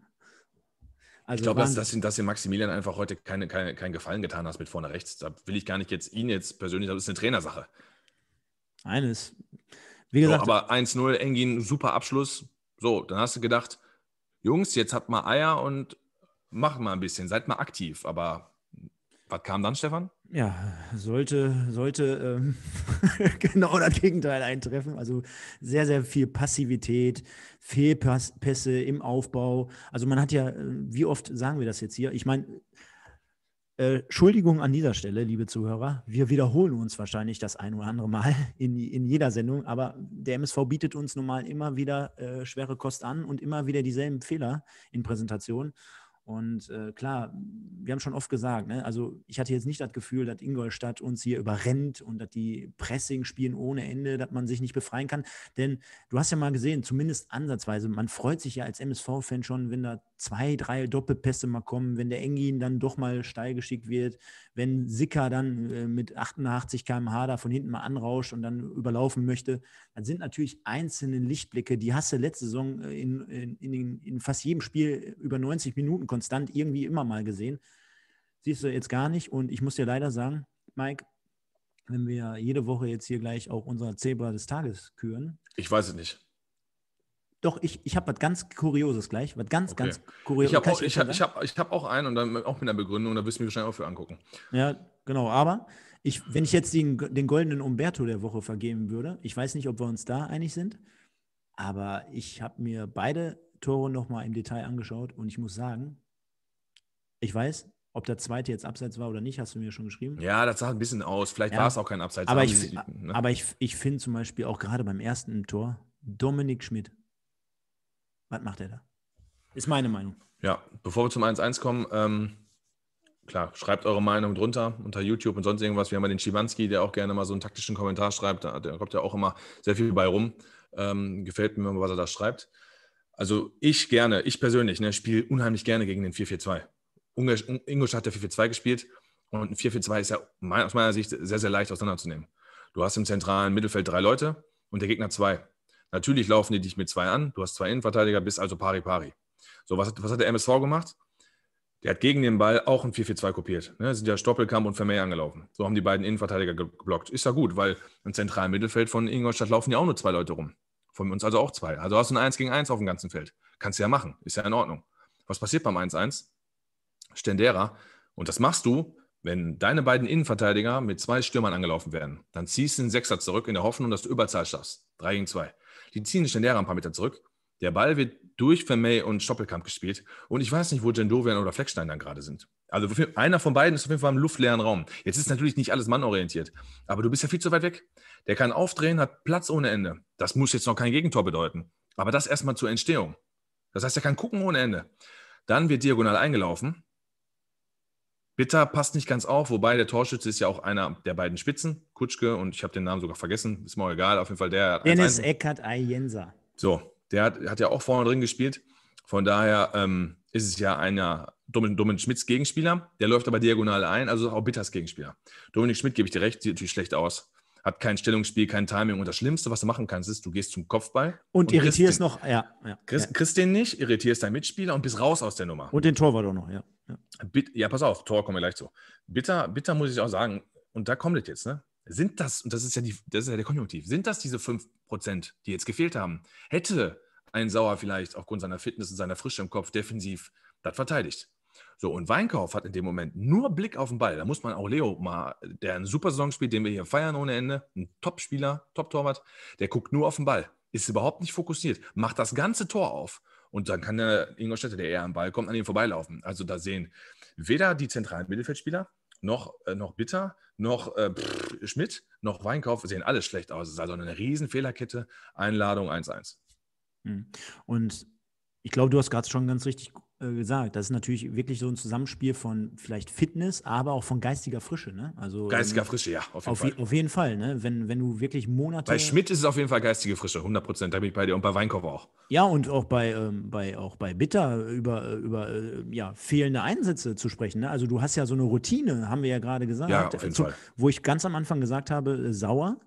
Also ich glaube, dass, dass, dass dir Maximilian einfach heute keine, keine, keinen Gefallen getan hast mit vorne rechts. Da will ich gar nicht jetzt ihn jetzt persönlich, das ist eine Trainersache. Eines. Wie gesagt. So, aber 1-0, Engin, super Abschluss. So, dann hast du gedacht, Jungs, jetzt habt mal Eier und macht mal ein bisschen, seid mal aktiv. Aber was kam dann, Stefan? Ja, sollte, sollte ähm, genau das Gegenteil eintreffen. Also sehr, sehr viel Passivität, Fehlpässe im Aufbau. Also man hat ja, äh, wie oft sagen wir das jetzt hier? Ich meine, äh, Entschuldigung an dieser Stelle, liebe Zuhörer. Wir wiederholen uns wahrscheinlich das ein oder andere Mal in, in jeder Sendung, aber der MSV bietet uns nun mal immer wieder äh, schwere Kost an und immer wieder dieselben Fehler in Präsentationen. Und äh, klar, wir haben schon oft gesagt, ne? also ich hatte jetzt nicht das Gefühl, dass Ingolstadt uns hier überrennt und dass die Pressing spielen ohne Ende, dass man sich nicht befreien kann. Denn du hast ja mal gesehen, zumindest ansatzweise, man freut sich ja als MSV-Fan schon, wenn da zwei, drei Doppelpässe mal kommen, wenn der Engin dann doch mal steil geschickt wird, wenn Sicker dann äh, mit 88 km/h da von hinten mal anrauscht und dann überlaufen möchte, dann sind natürlich einzelne Lichtblicke, die hast du letzte Saison äh, in, in, in, in fast jedem Spiel über 90 Minuten konstant irgendwie immer mal gesehen. Siehst du jetzt gar nicht und ich muss dir leider sagen, Mike, wenn wir jede Woche jetzt hier gleich auch unser Zebra des Tages küren. Ich weiß es nicht doch, ich, ich habe was ganz Kurioses gleich, was ganz, okay. ganz Kurioses. Ich habe auch, ich ich hab, ich hab auch einen und dann auch mit einer Begründung, da wirst du mir wahrscheinlich auch für angucken. Ja, genau, aber ich, wenn ich jetzt den, den goldenen Umberto der Woche vergeben würde, ich weiß nicht, ob wir uns da einig sind, aber ich habe mir beide Tore nochmal im Detail angeschaut und ich muss sagen, ich weiß, ob der zweite jetzt abseits war oder nicht, hast du mir schon geschrieben. Ja, das sah ein bisschen aus. Vielleicht ja. war es auch kein Abseits. Aber ich, ne? ich, ich finde zum Beispiel auch gerade beim ersten Tor, Dominik Schmidt, was macht er da? Ist meine Meinung. Ja, bevor wir zum 1-1 kommen, ähm, klar, schreibt eure Meinung drunter unter YouTube und sonst irgendwas. Wir haben ja den Schiwanski, der auch gerne mal so einen taktischen Kommentar schreibt. Da, der kommt ja auch immer sehr viel bei rum. Ähm, gefällt mir, was er da schreibt. Also ich gerne, ich persönlich, ne, spiele unheimlich gerne gegen den 4-4-2. Ingolstadt hat der 4-4-2 gespielt und ein 4-4-2 ist ja aus meiner Sicht sehr, sehr leicht auseinanderzunehmen. Du hast im zentralen Mittelfeld drei Leute und der Gegner zwei. Natürlich laufen die dich mit zwei an, du hast zwei Innenverteidiger, bist also pari pari. So, was, was hat der MSV gemacht? Der hat gegen den Ball auch ein 4-4-2 kopiert. Ne? Sind ja Stoppelkamp und Vermeer angelaufen. So haben die beiden Innenverteidiger geblockt. Ist ja gut, weil im zentralen Mittelfeld von Ingolstadt laufen ja auch nur zwei Leute rum. Von uns also auch zwei. Also hast du ein 1 gegen 1 auf dem ganzen Feld. Kannst du ja machen. Ist ja in Ordnung. Was passiert beim 1-1? Stendera. Und das machst du, wenn deine beiden Innenverteidiger mit zwei Stürmern angelaufen werden. Dann ziehst du den Sechser zurück in der Hoffnung, dass du Überzahl schaffst. 3 gegen 2. Die ziehen schnell ein paar Meter zurück. Der Ball wird durch Vermey und Stoppelkamp gespielt. Und ich weiß nicht, wo Jendovian oder Fleckstein dann gerade sind. Also einer von beiden ist auf jeden Fall im luftleeren Raum. Jetzt ist natürlich nicht alles mannorientiert, aber du bist ja viel zu weit weg. Der kann aufdrehen, hat Platz ohne Ende. Das muss jetzt noch kein Gegentor bedeuten. Aber das erstmal zur Entstehung. Das heißt, er kann gucken ohne Ende. Dann wird diagonal eingelaufen. Bitter passt nicht ganz auf, wobei der Torschütze ist ja auch einer der beiden Spitzen, Kutschke, und ich habe den Namen sogar vergessen, ist mir auch egal, auf jeden Fall der. Dennis Eckert Ayensa. So, der hat, hat, ja auch vorne drin gespielt. Von daher ähm, ist es ja einer Dominik, Dominik Schmidts Gegenspieler, der läuft aber diagonal ein, also auch Bitters Gegenspieler. Dominik Schmidt gebe ich dir recht, sieht natürlich schlecht aus hat kein Stellungsspiel, kein Timing. Und das Schlimmste, was du machen kannst, ist, du gehst zum Kopfball. Und, und irritierst noch, ja. ja, kriegst, ja. den nicht, irritierst deinen Mitspieler und bist raus aus der Nummer. Und den Torwart auch noch, ja. Ja, ja pass auf, Tor kommen wir gleich zu. Bitter, bitter muss ich auch sagen, und da kommt es jetzt, ne? Sind das, und das ist ja, die, das ist ja der Konjunktiv, sind das diese 5%, die jetzt gefehlt haben? Hätte ein Sauer vielleicht aufgrund seiner Fitness und seiner Frische im Kopf defensiv das verteidigt. So, und Weinkauf hat in dem Moment nur Blick auf den Ball. Da muss man auch Leo mal, der eine super Saison spielt, den wir hier feiern ohne Ende, ein Top-Spieler, Top-Torwart, der guckt nur auf den Ball, ist überhaupt nicht fokussiert, macht das ganze Tor auf. Und dann kann der Ingolstädter, der eher am Ball kommt, an ihm vorbeilaufen. Also da sehen weder die zentralen Mittelfeldspieler, noch, äh, noch Bitter, noch äh, Pff, Schmidt, noch Weinkauf sehen alles schlecht aus. Es ist also eine riesen Fehlerkette. Einladung 1-1. Mhm. Und ich glaube, du hast gerade schon ganz richtig äh, gesagt, das ist natürlich wirklich so ein Zusammenspiel von vielleicht Fitness, aber auch von geistiger Frische. Ne? Also, ähm, geistiger Frische, ja, auf jeden auf Fall. Je, auf jeden Fall, ne? wenn, wenn du wirklich Monate. Bei Schmidt ist es auf jeden Fall geistige Frische, 100 Prozent, da bin ich bei dir und bei Weinkoffer auch. Ja, und auch bei, ähm, bei, auch bei Bitter über, äh, über äh, ja, fehlende Einsätze zu sprechen. Ne? Also, du hast ja so eine Routine, haben wir ja gerade gesagt, ja, auf jeden zu, Fall. wo ich ganz am Anfang gesagt habe, äh, sauer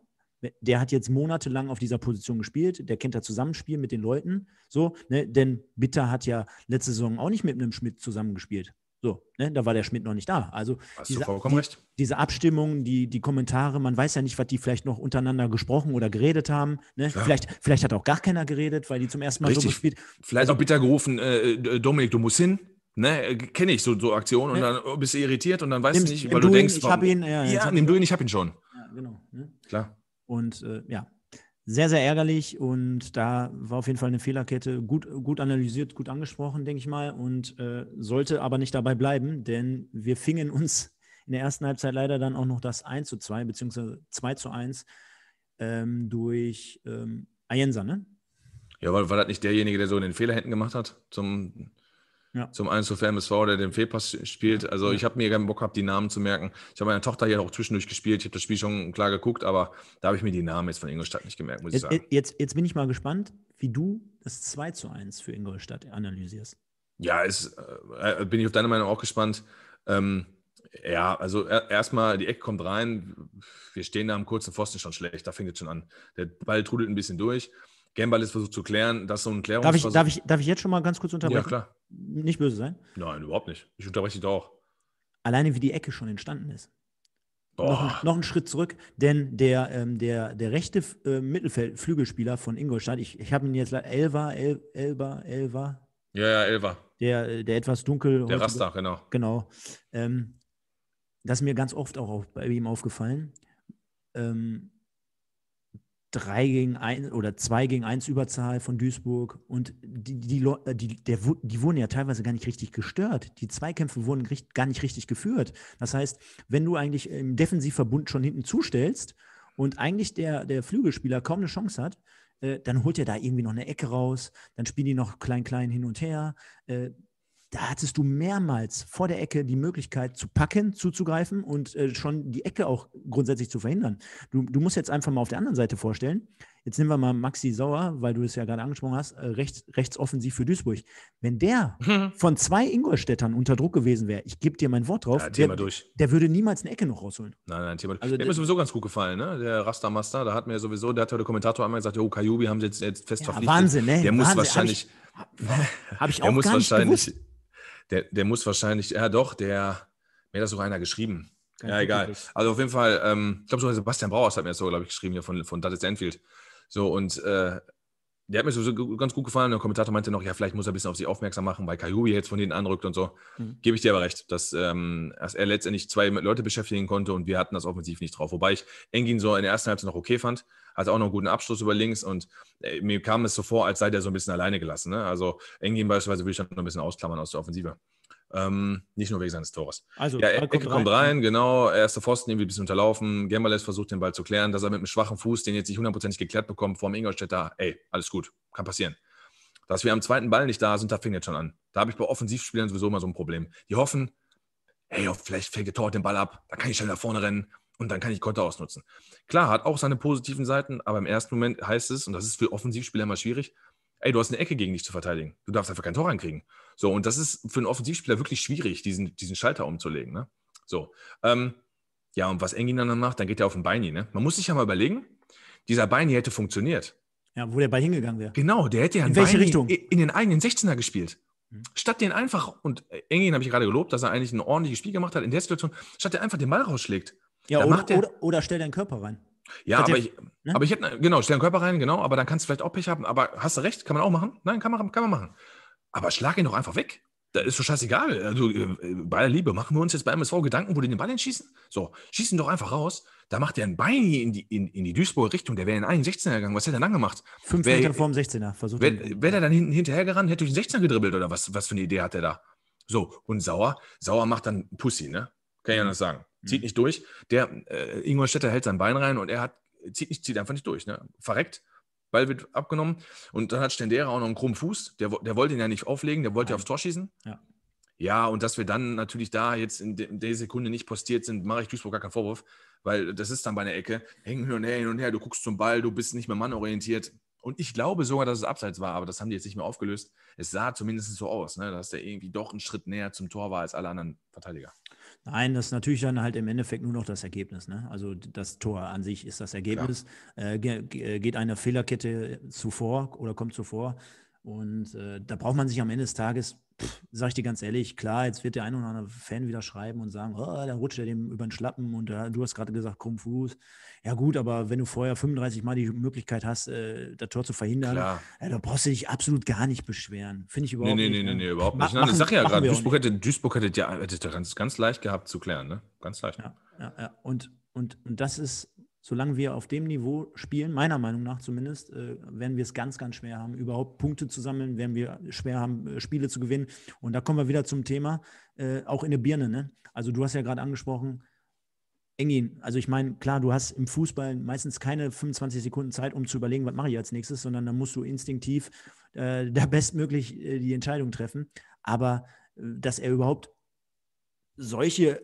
der hat jetzt monatelang auf dieser Position gespielt, der kennt das Zusammenspiel mit den Leuten, so, ne? denn Bitter hat ja letzte Saison auch nicht mit einem Schmidt zusammengespielt. So, ne? da war der Schmidt noch nicht da. Also diese, die, diese Abstimmung, die, die Kommentare, man weiß ja nicht, was die vielleicht noch untereinander gesprochen oder geredet haben. Ne? Ja. Vielleicht, vielleicht hat auch gar keiner geredet, weil die zum ersten Mal Richtig. so gespielt. Vielleicht also, auch bitter gerufen, äh, äh, Dominik, du musst hin. Ne, äh, kenne ich so, so Aktionen ne? und dann oh, bist du irritiert und dann weißt du nicht, weil du, du ihn, denkst, ich warum, ihn, ja, ja, ja nimm du ihn, ich hab ihn schon. Ja, genau. Ne? Klar. Und äh, ja, sehr, sehr ärgerlich und da war auf jeden Fall eine Fehlerkette gut, gut analysiert, gut angesprochen, denke ich mal, und äh, sollte aber nicht dabei bleiben, denn wir fingen uns in der ersten Halbzeit leider dann auch noch das 1 zu 2 beziehungsweise 2 zu 1 ähm, durch ähm, Ayensa, ne? Ja, war, war das nicht derjenige, der so den Fehler hinten gemacht hat zum ja. Zum einen zu FMSV, der den Fehlpass spielt. Also ja. ich habe mir keinen Bock gehabt, die Namen zu merken. Ich habe meine Tochter hier auch zwischendurch gespielt. Ich habe das Spiel schon klar geguckt, aber da habe ich mir die Namen jetzt von Ingolstadt nicht gemerkt, muss jetzt, ich sagen. Jetzt, jetzt bin ich mal gespannt, wie du das 2 zu 1 für Ingolstadt analysierst. Ja, es, äh, bin ich auf deine Meinung auch gespannt. Ähm, ja, also äh, erstmal, die Ecke kommt rein. Wir stehen da am kurzen Pfosten schon schlecht. Da fängt es schon an. Der Ball trudelt ein bisschen durch. Gamble ist versucht zu klären, dass so ein Klärungs darf ich, darf, ich, darf ich jetzt schon mal ganz kurz unterbrechen? Ja, klar. Nicht böse sein? Nein, überhaupt nicht. Ich unterbreche dich auch. Alleine wie die Ecke schon entstanden ist. Noch, noch, einen Schritt zurück, denn der, ähm, der, der rechte äh, Mittelfeldflügelspieler von Ingolstadt, ich, ich habe ihn jetzt Elva, El, Elva, Elva. Ja, ja, Elva. Der, äh, der etwas dunkel. Der Raster, genau. Genau. Ähm, das ist mir ganz oft auch auf, bei ihm aufgefallen. Ähm, 3 gegen 1 oder 2 gegen 1 Überzahl von Duisburg und die, die, äh, die, der, die wurden ja teilweise gar nicht richtig gestört. Die Zweikämpfe wurden gar nicht richtig geführt. Das heißt, wenn du eigentlich im Defensivverbund schon hinten zustellst und eigentlich der, der Flügelspieler kaum eine Chance hat, äh, dann holt er da irgendwie noch eine Ecke raus, dann spielen die noch klein, klein hin und her. Äh, da hattest du mehrmals vor der Ecke die Möglichkeit zu packen, zuzugreifen und äh, schon die Ecke auch grundsätzlich zu verhindern. Du, du, musst jetzt einfach mal auf der anderen Seite vorstellen. Jetzt nehmen wir mal Maxi Sauer, weil du es ja gerade angesprochen hast, äh, rechts, rechtsoffensiv für Duisburg. Wenn der mhm. von zwei Ingolstädtern unter Druck gewesen wäre, ich gebe dir mein Wort drauf, ja, der, der, würde niemals eine Ecke noch rausholen. Nein, nein, Thema also, Der mir sowieso ganz gut gefallen, ne? Der Rastermaster, da hat mir sowieso, der hat ja der Kommentator einmal gesagt, oh, Kajubi haben sie jetzt, jetzt fest ja, verpflichtet. Wahnsinn, ne? Der Wahnsinn, muss wahrscheinlich. Habe ich, hab ich auch gar nicht gewusst der, der muss wahrscheinlich, ja doch, der, mir hat das sogar einer geschrieben. Kein ja, egal. Also auf jeden Fall, ähm, ich glaube sogar Sebastian Brauers hat mir das so, glaube ich, geschrieben hier von, von Dattes Enfield. So, und äh, der hat mir so ganz gut gefallen. Der Kommentator meinte noch, ja, vielleicht muss er ein bisschen auf sie aufmerksam machen, weil Kayubi jetzt von hinten anrückt und so. Mhm. Gebe ich dir aber recht, dass, ähm, dass er letztendlich zwei Leute beschäftigen konnte und wir hatten das offensiv nicht drauf. Wobei ich Engin so in der ersten Halbzeit noch okay fand, hatte auch noch einen guten Abschluss über links und äh, mir kam es so vor, als sei der so ein bisschen alleine gelassen. Ne? Also Engin beispielsweise würde ich dann noch ein bisschen ausklammern aus der Offensive. Ähm, nicht nur wegen seines Tores. Also, ja, Ecke kommt, kommt rein, genau. Erster Pfosten irgendwie ein bisschen unterlaufen. Gemmerles versucht den Ball zu klären, dass er mit einem schwachen Fuß, den jetzt nicht hundertprozentig geklärt bekommt, dem Ingolstädter, ey, alles gut, kann passieren. Dass wir am zweiten Ball nicht da sind, da fing jetzt schon an. Da habe ich bei Offensivspielern sowieso immer so ein Problem. Die hoffen, hey, oh, vielleicht fängt der Tor den Ball ab, da kann ich schnell nach vorne rennen und dann kann ich Konter ausnutzen. Klar, hat auch seine positiven Seiten, aber im ersten Moment heißt es, und das ist für Offensivspieler immer schwierig, ey, du hast eine Ecke gegen dich zu verteidigen. Du darfst einfach kein Tor reinkriegen. So, und das ist für einen Offensivspieler wirklich schwierig, diesen, diesen Schalter umzulegen. Ne? So. Ähm, ja, und was Engin dann macht, dann geht er auf den Beini. Ne? Man muss sich ja mal überlegen, dieser Beini hätte funktioniert. Ja, wo der Ball hingegangen wäre. Genau, der hätte ja in welche Richtung? in den eigenen 16er gespielt. Mhm. Statt den einfach, und Engin habe ich gerade gelobt, dass er eigentlich ein ordentliches Spiel gemacht hat in der Situation, statt der einfach den Ball rausschlägt. Ja, oder, der, oder, oder stell deinen Körper rein. Ja, aber, der, ich, ne? aber ich hätte, genau, stell deinen Körper rein, genau, aber dann kannst du vielleicht auch Pech haben, aber hast du recht, kann man auch machen? Nein, kann man, kann man machen aber schlag ihn doch einfach weg. Da ist so scheißegal. Also, äh, bei der Liebe, machen wir uns jetzt bei MSV Gedanken, wo die den Ball hinschießen? So, schießen doch einfach raus. Da macht er ein Bein in die, in, in die Duisburger Richtung. Der wäre in einen 16er gegangen. Was hätte er dann gemacht? Fünf wär, Meter vorm 16er. Versucht Wäre wär, wär dann hinten gerannt, hätte durch den 16er gedribbelt oder was, was für eine Idee hat er da? So, und Sauer, Sauer macht dann Pussy, ne? Kann ich ja noch mhm. sagen. Mhm. Zieht nicht durch. Der äh, Ingolstädter hält sein Bein rein und er hat, zieht, nicht, zieht einfach nicht durch, ne? Verreckt. Ball wird abgenommen. Und dann hat Stendera auch noch einen krummen Fuß. Der, der wollte ihn ja nicht auflegen, der wollte ja aufs Tor schießen. Ja. ja, und dass wir dann natürlich da jetzt in, de, in der Sekunde nicht postiert sind, mache ich Duisburg gar keinen Vorwurf, weil das ist dann bei der Ecke. Hängen hin und her, hin und her, du guckst zum Ball, du bist nicht mehr mannorientiert. Und ich glaube sogar, dass es abseits war, aber das haben die jetzt nicht mehr aufgelöst. Es sah zumindest so aus, ne, dass der irgendwie doch einen Schritt näher zum Tor war als alle anderen Verteidiger. Nein, das ist natürlich dann halt im Endeffekt nur noch das Ergebnis. Ne? Also das Tor an sich ist das Ergebnis. Äh, äh, geht eine Fehlerkette zuvor oder kommt zuvor. Und äh, da braucht man sich am Ende des Tages sag ich dir ganz ehrlich, klar, jetzt wird der ein oder andere Fan wieder schreiben und sagen, oh, da rutscht er dem über den Schlappen und da, äh, du hast gerade gesagt, Kung Fuß. Ja gut, aber wenn du vorher 35 Mal die Möglichkeit hast, äh, das Tor zu verhindern, ja, äh, dann brauchst du dich absolut gar nicht beschweren. Finde ich überhaupt nee, nee, nicht. Nee, nee, ne? nee, überhaupt nicht. Nein, machen, ich ja gerade, Duisburg hätte, Duisburg ja ganz, ganz leicht gehabt zu klären, ne? Ganz leicht. Ja, ja, ja. Und, und, und das ist solange wir auf dem Niveau spielen, meiner Meinung nach zumindest, äh, werden wir es ganz, ganz schwer haben, überhaupt Punkte zu sammeln, werden wir schwer haben, äh, Spiele zu gewinnen. Und da kommen wir wieder zum Thema, äh, auch in der Birne. Ne? Also du hast ja gerade angesprochen, Engin, also ich meine, klar, du hast im Fußball meistens keine 25 Sekunden Zeit, um zu überlegen, was mache ich als nächstes, sondern da musst du instinktiv äh, da bestmöglich äh, die Entscheidung treffen. Aber äh, dass er überhaupt solche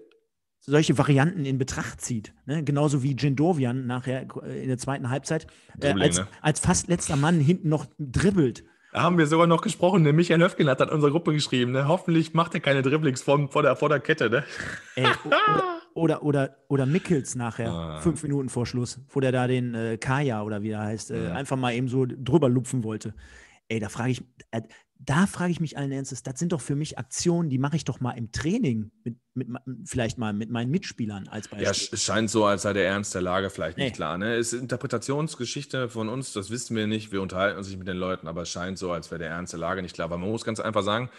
solche Varianten in Betracht zieht. Ne? Genauso wie Jindovian nachher äh, in der zweiten Halbzeit äh, als, ne? als fast letzter Mann hinten noch dribbelt. Da haben wir sogar noch gesprochen. Ne? Michael Höfgen hat an unsere Gruppe geschrieben. Ne? Hoffentlich macht er keine Dribblings vor, vor, der, vor der Kette. Ne? Ey, oder, oder, oder Mickels nachher, ah. fünf Minuten vor Schluss, wo der da den äh, Kaya oder wie er heißt, äh, ja. einfach mal eben so drüber lupfen wollte. Ey, da frage ich, äh, da frage ich mich allen Ernstes, das sind doch für mich Aktionen, die mache ich doch mal im Training, mit, mit, vielleicht mal mit meinen Mitspielern als Beispiel. Ja, es scheint so, als sei der Ernst der Lage vielleicht nicht nee. klar. Ne? Es ist Interpretationsgeschichte von uns, das wissen wir nicht, wir unterhalten uns nicht mit den Leuten, aber es scheint so, als wäre der Ernst der Lage nicht klar. Weil man muss ganz einfach sagen,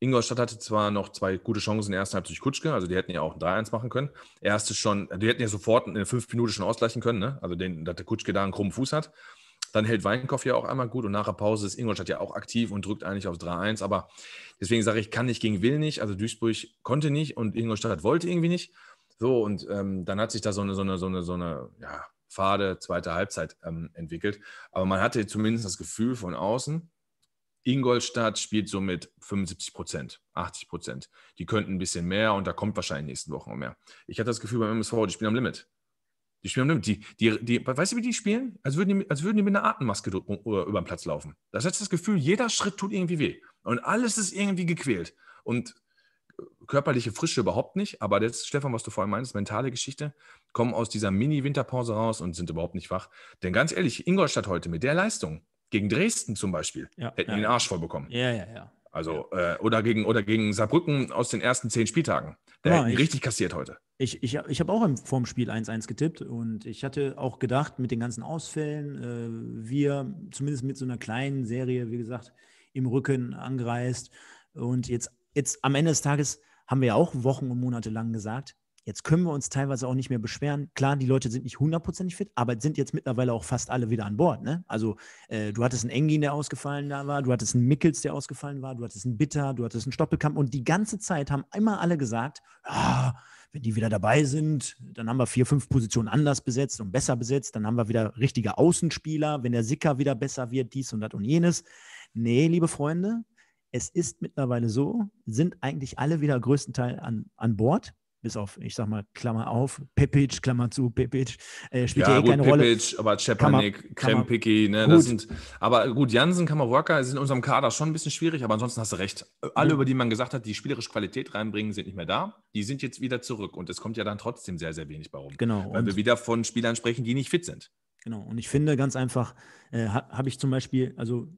Ingolstadt hatte zwar noch zwei gute Chancen in der ersten Halbzeit durch Kutschke, also die hätten ja auch ein 3-1 machen können. Erste schon, die hätten ja sofort in fünf Minuten schon ausgleichen können, ne? also den, dass der Kutschke da einen krummen Fuß hat. Dann hält Weinkopf ja auch einmal gut und nach der Pause ist Ingolstadt ja auch aktiv und drückt eigentlich aufs 3-1. Aber deswegen sage ich, kann nicht gegen Will nicht. Also Duisburg konnte nicht und Ingolstadt wollte irgendwie nicht. So, und ähm, dann hat sich da so eine, so eine, so eine, so eine, ja, fade zweite Halbzeit ähm, entwickelt. Aber man hatte zumindest das Gefühl von außen, Ingolstadt spielt so mit 75 Prozent, 80 Prozent. Die könnten ein bisschen mehr und da kommt wahrscheinlich nächsten Wochen mehr. Ich hatte das Gefühl beim MSV, die spielen am Limit. Die spielen damit. Die, die, die, weißt du, wie die spielen? Als würden die, als würden die mit einer Atemmaske über den Platz laufen. Das heißt, das Gefühl, jeder Schritt tut irgendwie weh. Und alles ist irgendwie gequält. Und äh, körperliche Frische überhaupt nicht. Aber jetzt, Stefan, was du vorhin meinst, mentale Geschichte, kommen aus dieser Mini-Winterpause raus und sind überhaupt nicht wach. Denn ganz ehrlich, Ingolstadt heute mit der Leistung, gegen Dresden zum Beispiel, ja, hätten ja. den Arsch voll bekommen. Ja, ja, ja. Also, äh, oder, gegen, oder gegen Saarbrücken aus den ersten zehn Spieltagen. Der ja, ich, richtig kassiert heute. Ich, ich, ich habe auch vorm Spiel 1-1 getippt und ich hatte auch gedacht, mit den ganzen Ausfällen, äh, wir zumindest mit so einer kleinen Serie, wie gesagt, im Rücken angereist. Und jetzt, jetzt am Ende des Tages haben wir ja auch Wochen und Monate lang gesagt, Jetzt können wir uns teilweise auch nicht mehr beschweren. Klar, die Leute sind nicht hundertprozentig fit, aber sind jetzt mittlerweile auch fast alle wieder an Bord. Ne? Also äh, du hattest einen Engin, der ausgefallen da war, du hattest einen Mickels, der ausgefallen war, du hattest einen Bitter, du hattest einen Stoppelkampf und die ganze Zeit haben immer alle gesagt, ah, wenn die wieder dabei sind, dann haben wir vier, fünf Positionen anders besetzt und besser besetzt, dann haben wir wieder richtige Außenspieler, wenn der Sicker wieder besser wird, dies und das und jenes. Nee, liebe Freunde, es ist mittlerweile so, sind eigentlich alle wieder größtenteils an, an Bord bis auf, ich sag mal, Klammer auf, Pepic, Klammer zu, Pepic, äh, spielt ja, ja eh gut, keine Pepic, Rolle. Pepic, aber Cepanik, Krempiki, ne, gut. das sind, aber gut, Jansen, Kammerwerker sind in unserem Kader schon ein bisschen schwierig, aber ansonsten hast du recht. Alle, mhm. über die man gesagt hat, die spielerisch Qualität reinbringen, sind nicht mehr da. Die sind jetzt wieder zurück und es kommt ja dann trotzdem sehr, sehr wenig bei rum. Genau. Weil wir wieder von Spielern sprechen, die nicht fit sind. Genau. Und ich finde ganz einfach, äh, habe ich zum Beispiel, also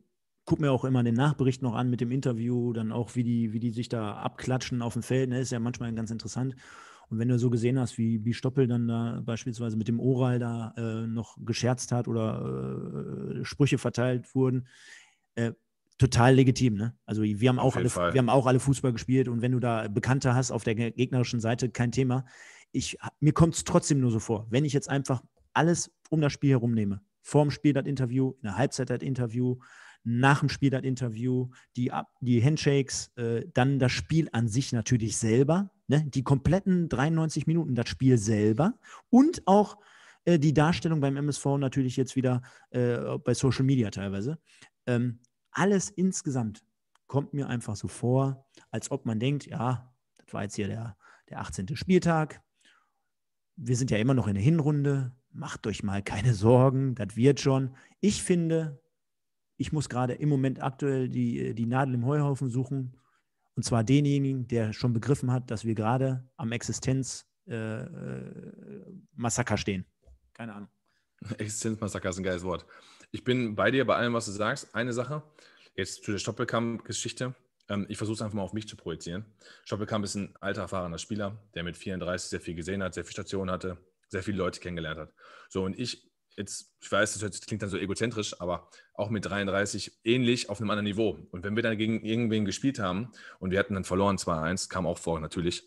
gucke mir auch immer den Nachbericht noch an mit dem Interview, dann auch, wie die, wie die sich da abklatschen auf dem Feld. Ne? Ist ja manchmal ganz interessant. Und wenn du so gesehen hast, wie, wie Stoppel dann da beispielsweise mit dem Oral da äh, noch gescherzt hat oder äh, Sprüche verteilt wurden, äh, total legitim. Ne? Also wir haben, auch alle, wir haben auch alle Fußball gespielt und wenn du da Bekannte hast auf der gegnerischen Seite, kein Thema. Ich, mir kommt es trotzdem nur so vor, wenn ich jetzt einfach alles um das Spiel herum nehme. Vorm Spiel das Interview, in der Halbzeit das Interview, nach dem Spiel das Interview, die, die Handshakes, äh, dann das Spiel an sich natürlich selber, ne? die kompletten 93 Minuten, das Spiel selber und auch äh, die Darstellung beim MSV natürlich jetzt wieder äh, bei Social Media teilweise. Ähm, alles insgesamt kommt mir einfach so vor, als ob man denkt, ja, das war jetzt hier der, der 18. Spieltag, wir sind ja immer noch in der Hinrunde, macht euch mal keine Sorgen, das wird schon. Ich finde, ich muss gerade im Moment aktuell die, äh, die Nadel im Heuhaufen suchen. Und zwar denjenigen, der schon begriffen hat, dass wir gerade am Existenzmassaker äh, äh stehen. Keine Ahnung. Existenzmassaker ist ein geiles Wort. Ich bin bei dir bei allem, was du sagst. Eine Sache, jetzt zu der Stoppelkamp-Geschichte. Ähm, ich versuche es einfach mal auf mich zu projizieren. Stoppelkamp ist ein alter, erfahrener Spieler, der mit 34 sehr viel gesehen hat, sehr viel Stationen hatte, sehr viele Leute kennengelernt hat. So, und ich jetzt, ich weiß, das klingt dann so egozentrisch, aber auch mit 33 ähnlich auf einem anderen Niveau. Und wenn wir dann gegen irgendwen gespielt haben und wir hatten dann verloren 2-1, kam auch vor natürlich,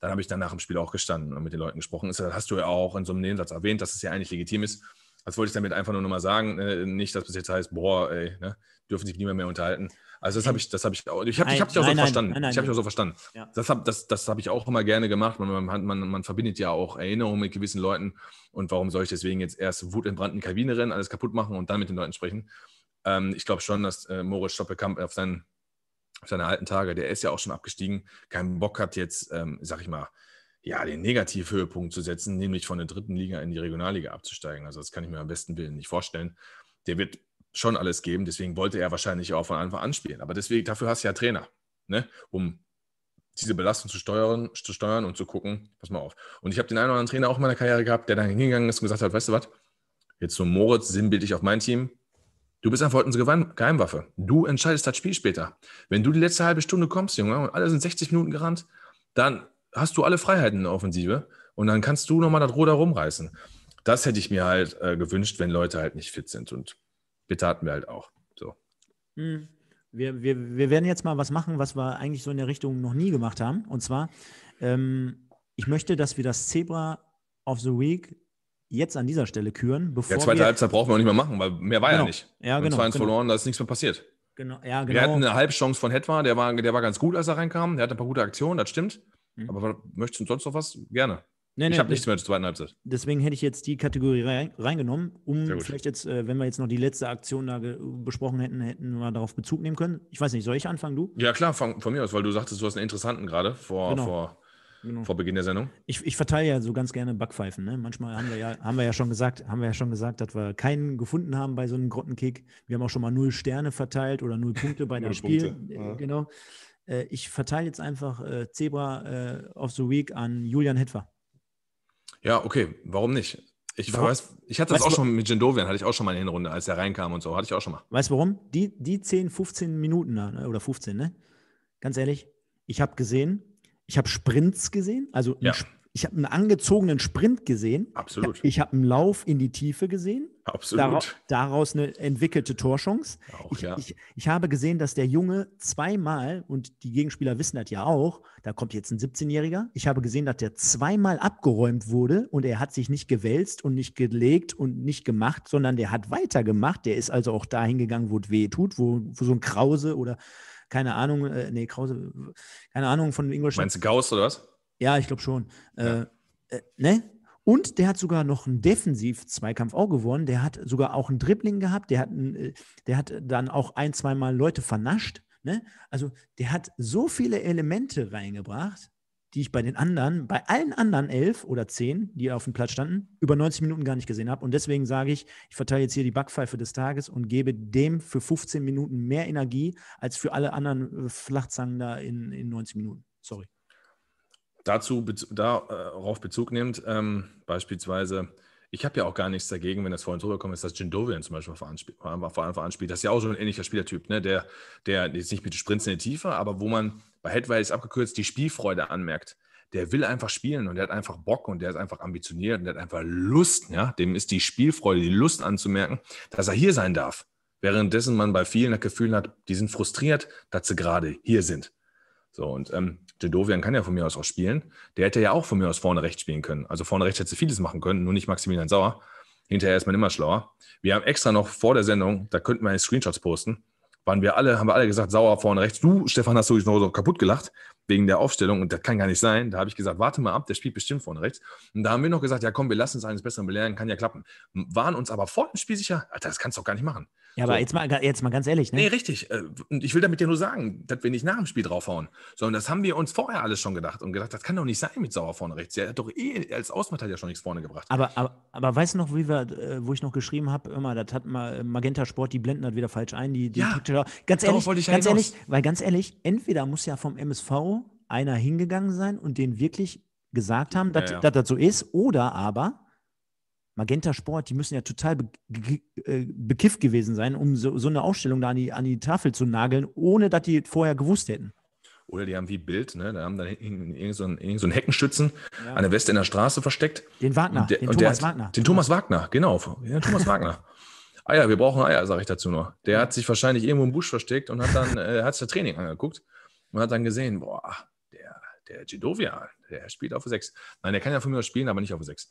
dann habe ich dann nach dem Spiel auch gestanden und mit den Leuten gesprochen. Das hast du ja auch in so einem Nebensatz erwähnt, dass es ja eigentlich legitim ist. Das wollte ich damit einfach nur nochmal sagen. Ne? nicht, dass bis jetzt heißt, boah, ey, ne? dürfen sich niemand mehr unterhalten. Also das habe ich, das habe ich auch, ich habe hab auch so nein, verstanden. Nein, nein, ich habe dich auch so verstanden. Ja. Das habe das, das hab ich auch immer gerne gemacht. Man, man, man, man verbindet ja auch Erinnerungen mit gewissen Leuten. Und warum soll ich deswegen jetzt erst wutentbrannten Kabine rennen, alles kaputt machen und dann mit den Leuten sprechen? Ähm, ich glaube schon, dass äh, Moritz Stoppelkamp auf seinen, auf seine alten Tage, der ist ja auch schon abgestiegen, keinen Bock hat jetzt, ähm, sag ich mal, ja, den Negativhöhepunkt zu setzen, nämlich von der dritten Liga in die Regionalliga abzusteigen. Also das kann ich mir am besten Willen nicht vorstellen. Der wird schon alles geben, deswegen wollte er wahrscheinlich auch von Anfang an spielen. Aber deswegen, dafür hast du ja Trainer, ne? um diese Belastung zu steuern, zu steuern und zu gucken, pass mal auf. Und ich habe den einen oder anderen Trainer auch in meiner Karriere gehabt, der dann hingegangen ist und gesagt hat, weißt du was, jetzt so Moritz, sinnbildlich auf mein Team, du bist einfach unsere Geheimwaffe. Du entscheidest das Spiel später. Wenn du die letzte halbe Stunde kommst, Junge, und alle sind 60 Minuten gerannt, dann hast du alle Freiheiten in der Offensive und dann kannst du nochmal das Ruder rumreißen. Das hätte ich mir halt äh, gewünscht, wenn Leute halt nicht fit sind und wir taten wir halt auch. So. Hm. Wir, wir, wir werden jetzt mal was machen, was wir eigentlich so in der Richtung noch nie gemacht haben. Und zwar, ähm, ich möchte, dass wir das Zebra of the Week jetzt an dieser Stelle küren. Bevor ja, zweite Halbzeit brauchen wir auch nicht mehr machen, weil mehr war genau. ja nicht. Ja, genau. 2-1 genau. verloren, da ist nichts mehr passiert. Genau, ja, genau. Wir hatten genau. eine Halbchance von Hetwa, der war, der war ganz gut, als er reinkam. Der hatte ein paar gute Aktionen, das stimmt. Mhm. Aber möchtest du sonst noch was? Gerne. Nee, ich nee, habe nichts mehr zur zweiten Halbzeit. Deswegen hätte ich jetzt die Kategorie reingenommen, um vielleicht jetzt, äh, wenn wir jetzt noch die letzte Aktion da besprochen hätten, hätten wir darauf Bezug nehmen können. Ich weiß nicht, soll ich anfangen, du? Ja, klar, fang, von mir aus, weil du sagtest, du hast einen interessanten gerade vor, genau. vor, genau. vor Beginn der Sendung. Ich, ich verteile ja so ganz gerne Backpfeifen. Ne? Manchmal haben wir, ja, haben wir ja schon gesagt, haben wir ja schon gesagt, dass wir keinen gefunden haben bei so einem Grottenkick. Wir haben auch schon mal null Sterne verteilt oder null Punkte bei der Spiel. Punkte. Ja. Genau. Äh, ich verteile jetzt einfach äh, Zebra äh, of the Week an Julian Hetfer. Ja, okay, warum nicht? Ich warum? weiß, ich hatte das weißt, auch schon mit Jendovian, hatte ich auch schon mal in der Runde, als er reinkam und so, hatte ich auch schon mal. Weißt du warum? Die, die 10, 15 Minuten ne, oder 15, ne? Ganz ehrlich, ich habe gesehen, ich habe Sprints gesehen, also ja. Ich habe einen angezogenen Sprint gesehen. Absolut. Ich habe einen Lauf in die Tiefe gesehen. Absolut. Dara daraus eine entwickelte Torschance. Auch, ich, ja. ich, ich, habe gesehen, dass der Junge zweimal, und die Gegenspieler wissen das ja auch, da kommt jetzt ein 17-Jähriger, ich habe gesehen, dass der zweimal abgeräumt wurde und er hat sich nicht gewälzt und nicht gelegt und nicht gemacht, sondern der hat weitergemacht. Der ist also auch dahin gegangen, wo es weh tut, wo, wo so ein Krause oder keine Ahnung, äh, nee, Krause, keine Ahnung von Ingolstadt. Meinst du Gauss oder was? Ja, ich glaube schon. Äh, äh, ne? Und der hat sogar noch einen Defensiv-Zweikampf auch gewonnen. Der hat sogar auch einen Dribbling gehabt. Der hat, äh, der hat dann auch ein, zweimal Leute vernascht. Ne? Also der hat so viele Elemente reingebracht, die ich bei den anderen, bei allen anderen elf oder zehn, die auf dem Platz standen, über 90 Minuten gar nicht gesehen habe. Und deswegen sage ich, ich verteile jetzt hier die Backpfeife des Tages und gebe dem für 15 Minuten mehr Energie als für alle anderen äh, Flachzangen da in, in 90 Minuten. Sorry dazu darauf äh, Bezug nimmt, ähm, beispielsweise, ich habe ja auch gar nichts dagegen, wenn das vorhin gekommen ist, dass Jindovian zum Beispiel vor allem anspielt. Das ist ja auch so ein ähnlicher Spielertyp, ne? der, der jetzt nicht mit Sprints in die Tiefe, aber wo man bei Headway abgekürzt die Spielfreude anmerkt. Der will einfach spielen und der hat einfach Bock und der ist einfach ambitioniert und der hat einfach Lust. Ja? Dem ist die Spielfreude, die Lust anzumerken, dass er hier sein darf. Währenddessen man bei vielen das Gefühl hat, die sind frustriert, dass sie gerade hier sind. So, und ähm, Jedovian kann ja von mir aus auch spielen. Der hätte ja auch von mir aus vorne rechts spielen können. Also vorne rechts hätte vieles machen können, nur nicht Maximilian Sauer. Hinterher ist man immer schlauer. Wir haben extra noch vor der Sendung, da könnten wir Screenshots posten, waren wir alle, haben wir alle gesagt, sauer vorne rechts. Du, Stefan, hast sowieso so kaputt gelacht wegen der Aufstellung und das kann gar nicht sein. Da habe ich gesagt, warte mal ab, der spielt bestimmt vorne rechts. Und da haben wir noch gesagt, ja komm, wir lassen uns eines Besseren belehren, kann ja klappen. Waren uns aber vor dem Spiel sicher, Alter, das kannst du doch gar nicht machen. Ja, aber so. jetzt, mal, jetzt mal ganz ehrlich, ne? Nee, richtig. Äh, und ich will damit dir nur sagen, dass wir nicht nach dem Spiel draufhauen, sondern das haben wir uns vorher alles schon gedacht und gedacht, das kann doch nicht sein mit Sauer vorne rechts. Der hat doch eh als Ausmacht ja schon nichts vorne gebracht. Aber, aber, aber weißt du noch, wie wir, äh, wo ich noch geschrieben habe, immer, das hat mal äh, Magenta Sport, die blenden das wieder falsch ein, die, die ja genau. Ganz ehrlich, ganz ehrlich weil ganz ehrlich, entweder muss ja vom MSV einer hingegangen sein und den wirklich gesagt haben, dass, ja, ja. das so ist, oder aber Magenta Sport, die müssen ja total be äh, bekifft gewesen sein, um so, so eine Ausstellung da an die, an die Tafel zu nageln, ohne dass die vorher gewusst hätten. Oder die haben wie Bild, ne? Da haben dann irgendeinen so irgend so Heckenschützen ja. an der Westender Straße versteckt. Den Wagner, der, den Thomas hat, Wagner. Den Thomas Wagner, genau. Den Thomas Wagner. Eier, wir brauchen Eier, sage ich dazu noch. Der hat sich wahrscheinlich irgendwo im Busch versteckt und hat dann äh, hat das Training angeguckt und hat dann gesehen, boah, der, der Gidovia, der spielt auf 6. Nein, der kann ja von mir aus spielen, aber nicht auf 6.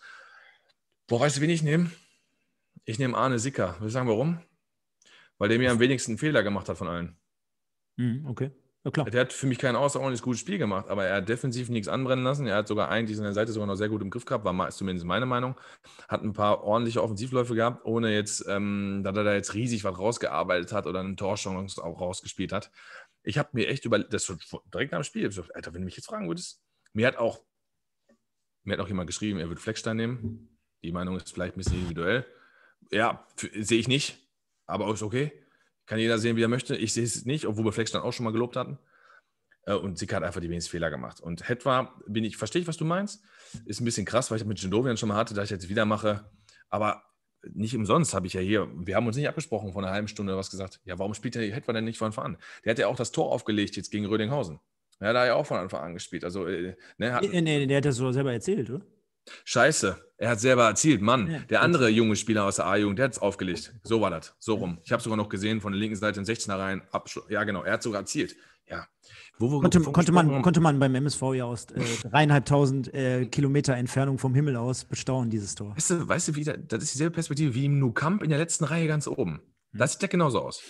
Boah, weißt du, wen ich nehme? Ich nehme Arne Sicker. Willst du sagen, warum? Weil der mir am wenigsten Fehler gemacht hat von allen. Mhm, okay. Ja, klar. Der hat für mich kein außerordentliches gutes Spiel gemacht, aber er hat defensiv nichts anbrennen lassen. Er hat sogar eigentlich seine Seite sogar noch sehr gut im Griff gehabt, war zumindest meine Meinung. Hat ein paar ordentliche Offensivläufe gehabt, ohne jetzt, ähm, da er da jetzt riesig was rausgearbeitet hat oder einen Torchance auch rausgespielt hat. Ich habe mir echt über das direkt am Spiel gesagt, Alter, wenn du mich jetzt fragen würdest, mir hat auch mir hat auch jemand geschrieben, er würde Fleckstein nehmen. Die Meinung ist vielleicht ein bisschen individuell. Ja, sehe ich nicht, aber ist okay. Kann jeder sehen, wie er möchte. Ich sehe es nicht, obwohl wir Flex dann auch schon mal gelobt hatten. Äh, und Sika hat einfach die wenigsten Fehler gemacht. Und Hetwa, bin ich, verstehe ich, was du meinst. Ist ein bisschen krass, weil ich das mit Jendovian schon mal hatte, dass ich jetzt wieder mache. Aber nicht umsonst habe ich ja hier, wir haben uns nicht abgesprochen vor einer halben Stunde was gesagt. Ja, warum spielt der Hetwa denn nicht von Anfang an? Der hat ja auch das Tor aufgelegt jetzt gegen Rödinghausen. Ja, da ja auch von Anfang an gespielt. Also, äh, ne, hat, nee, nee, der hat das so selber erzählt, oder? Scheiße, er hat selber erzielt. Mann, ja, der andere genau. junge Spieler aus der A-Jugend, der hat es aufgelegt. So war das, so rum. Ich habe sogar noch gesehen, von der linken Seite in 16er rein. Ja, genau, er hat sogar erzielt. Ja. Wo, wo, konnte, konnte, man, konnte man beim MSV ja aus äh, dreieinhalbtausend äh, Kilometer Entfernung vom Himmel aus bestaunen, dieses Tor. Weißt du, weißt du wie, das ist dieselbe Perspektive wie im Nukamp in der letzten Reihe ganz oben. Hm. Das sieht ja genauso aus.